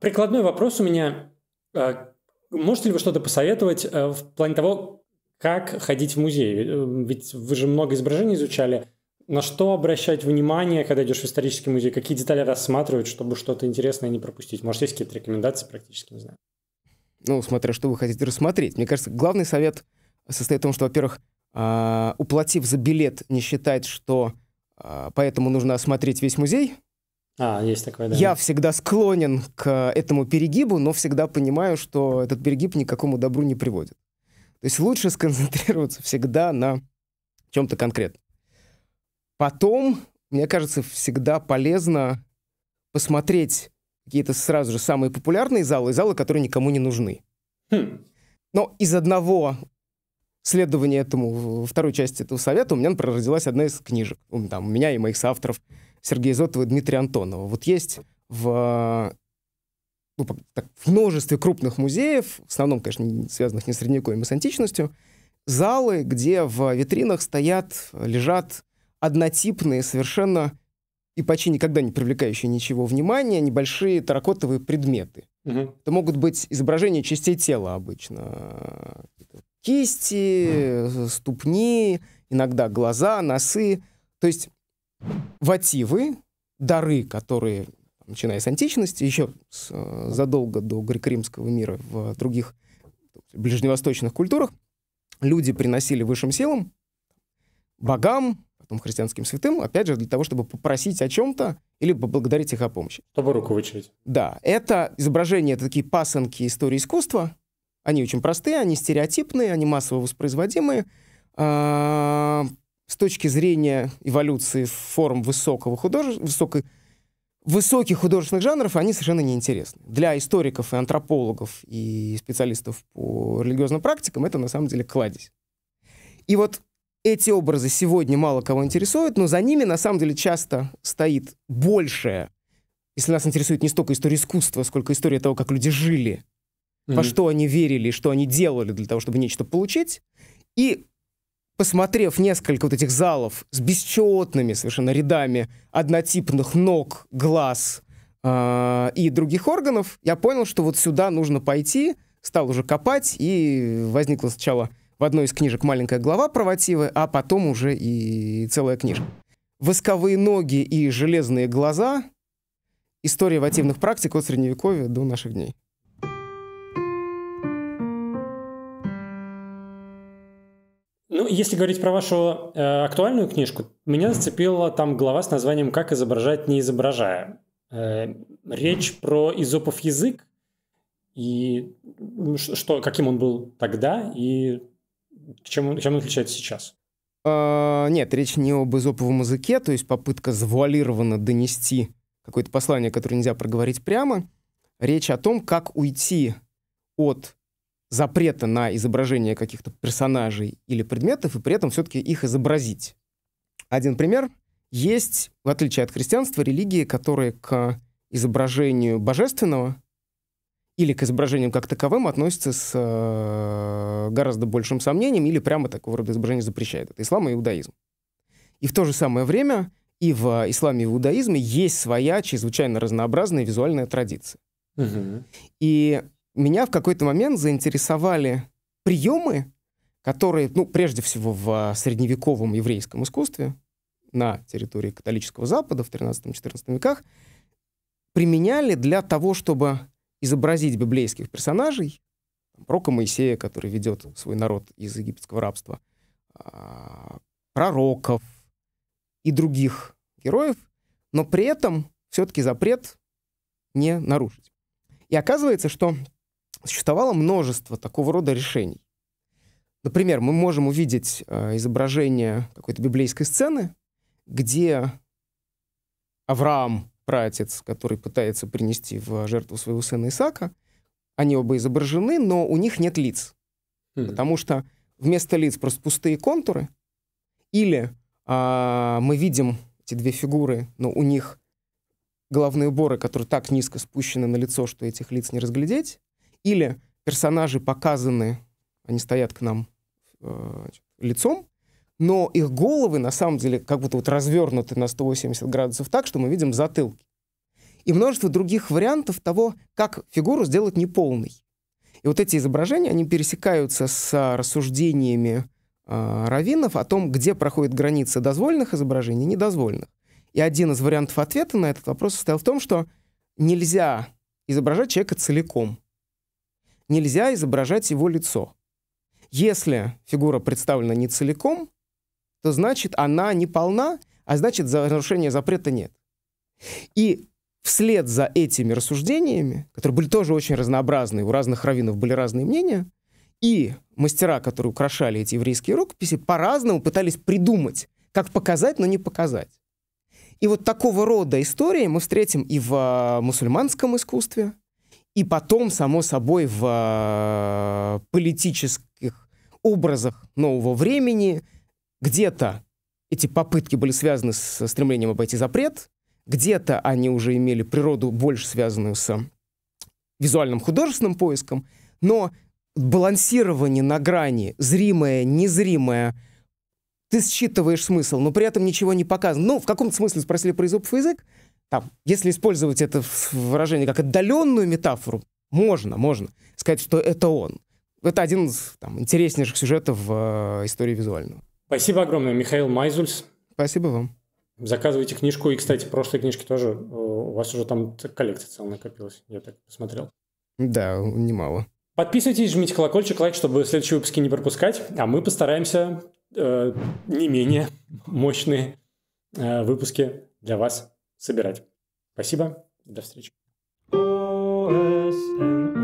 Прикладной вопрос у меня. А, можете ли вы что-то посоветовать э, в плане того, как ходить в музей? Э, ведь вы же много изображений изучали. На что обращать внимание, когда идешь в исторический музей? Какие детали рассматривать, чтобы что-то интересное не пропустить? Может, есть какие-то рекомендации практически, не знаю. Ну, смотря что вы хотите рассмотреть. Мне кажется, главный совет состоит в том, что, во-первых, а, уплатив за билет, не считать, что а, поэтому нужно осмотреть весь музей. А, есть такое, да. Я всегда склонен к этому перегибу, но всегда понимаю, что этот перегиб никакому добру не приводит. То есть лучше сконцентрироваться всегда на чем-то конкретном. Потом, мне кажется, всегда полезно посмотреть какие-то сразу же самые популярные залы и залы, которые никому не нужны. Хм. Но из одного следования этому, второй части этого совета, у меня, например, родилась одна из книжек. Ну, там, у меня и моих соавторов Сергея Зотова и Дмитрия Антонова. Вот есть в ну, так, в множестве крупных музеев, в основном, конечно, связанных не с средневековьем, а с античностью, залы, где в витринах стоят, лежат однотипные совершенно и почти никогда не привлекающие ничего внимания небольшие таракотовые предметы. Угу. Это могут быть изображения частей тела обычно. Кисти, угу. ступни, иногда глаза, носы. То есть вативы, дары, которые, начиная с античности, еще с, э, задолго до греко-римского мира в других ближневосточных культурах, люди приносили высшим силам, богам, там, христианским святым, опять же, для того, чтобы попросить о чем-то или поблагодарить их о помощи. Чтобы руку вычерить. Да, это изображение, это такие пасынки истории искусства. Они очень простые, они стереотипные, они массово воспроизводимые. А, с точки зрения эволюции форм высокого художе... высокой... высоких художественных жанров, они совершенно неинтересны. Для историков и антропологов и специалистов по религиозным практикам это на самом деле кладезь. И вот эти образы сегодня мало кого интересуют, но за ними на самом деле часто стоит большее. Если нас интересует не столько история искусства, сколько история того, как люди жили, mm-hmm. во что они верили, что они делали для того, чтобы нечто получить. И посмотрев несколько вот этих залов с бесчетными совершенно рядами однотипных ног, глаз э- и других органов, я понял, что вот сюда нужно пойти, стал уже копать, и возникло сначала в одной из книжек маленькая глава про вативы, а потом уже и целая книжка. «Восковые ноги и железные глаза. История вативных практик от Средневековья до наших дней». Ну, если говорить про вашу э, актуальную книжку, меня зацепила там глава с названием «Как изображать, не изображая». Э, речь про изопов язык и что, каким он был тогда и чем чем он отличается сейчас? А, нет, речь не об изоповом языке, то есть попытка завуалированно донести какое-то послание, которое нельзя проговорить прямо. Речь о том, как уйти от запрета на изображение каких-то персонажей или предметов, и при этом все-таки их изобразить. Один пример. Есть, в отличие от христианства, религии, которые к изображению божественного или к изображениям как таковым относится с э, гораздо большим сомнением, или прямо такого рода изображение запрещает. Это ислам и иудаизм. И в то же самое время и в исламе и в иудаизме есть своя чрезвычайно разнообразная визуальная традиция. Угу. И меня в какой-то момент заинтересовали приемы, которые, ну, прежде всего, в средневековом еврейском искусстве на территории католического Запада в 13-14 веках применяли для того, чтобы изобразить библейских персонажей, пророка Моисея, который ведет свой народ из египетского рабства, а, пророков и других героев, но при этом все-таки запрет не нарушить. И оказывается, что существовало множество такого рода решений. Например, мы можем увидеть а, изображение какой-то библейской сцены, где Авраам праотец, который пытается принести в жертву своего сына Исака, они оба изображены, но у них нет лиц. Mm-hmm. Потому что вместо лиц просто пустые контуры. Или а, мы видим эти две фигуры, но у них головные уборы, которые так низко спущены на лицо, что этих лиц не разглядеть. Или персонажи показаны, они стоят к нам э, лицом, но их головы на самом деле как будто вот развернуты на 180 градусов так, что мы видим затылки. И множество других вариантов того, как фигуру сделать неполной. И вот эти изображения, они пересекаются с рассуждениями э, раввинов о том, где проходит граница дозвольных изображений и недозвольных. И один из вариантов ответа на этот вопрос состоял в том, что нельзя изображать человека целиком. Нельзя изображать его лицо. Если фигура представлена не целиком, то значит она не полна, а значит за нарушение запрета нет. И вслед за этими рассуждениями, которые были тоже очень разнообразные, у разных раввинов были разные мнения, и мастера, которые украшали эти еврейские рукописи, по-разному пытались придумать, как показать, но не показать. И вот такого рода истории мы встретим и в а, мусульманском искусстве, и потом, само собой, в а, политических образах нового времени, где-то эти попытки были связаны с стремлением обойти запрет, где-то они уже имели природу больше связанную с визуальным художественным поиском, но балансирование на грани, зримое, незримое, ты считываешь смысл, но при этом ничего не показано. Ну, в каком-то смысле спросили про изопов язык, там, если использовать это выражение как отдаленную метафору, можно, можно сказать, что это он. Это один из там, интереснейших сюжетов в э, истории визуального. Спасибо огромное, Михаил Майзульс. Спасибо вам. Заказывайте книжку. И, кстати, прошлые книжки тоже. Э, у вас уже там коллекция целая накопилась. Я так посмотрел. Да, немало. Подписывайтесь, жмите колокольчик, лайк, чтобы следующие выпуски не пропускать. А мы постараемся э, не менее мощные э, выпуски для вас собирать. Спасибо. До встречи. OSN.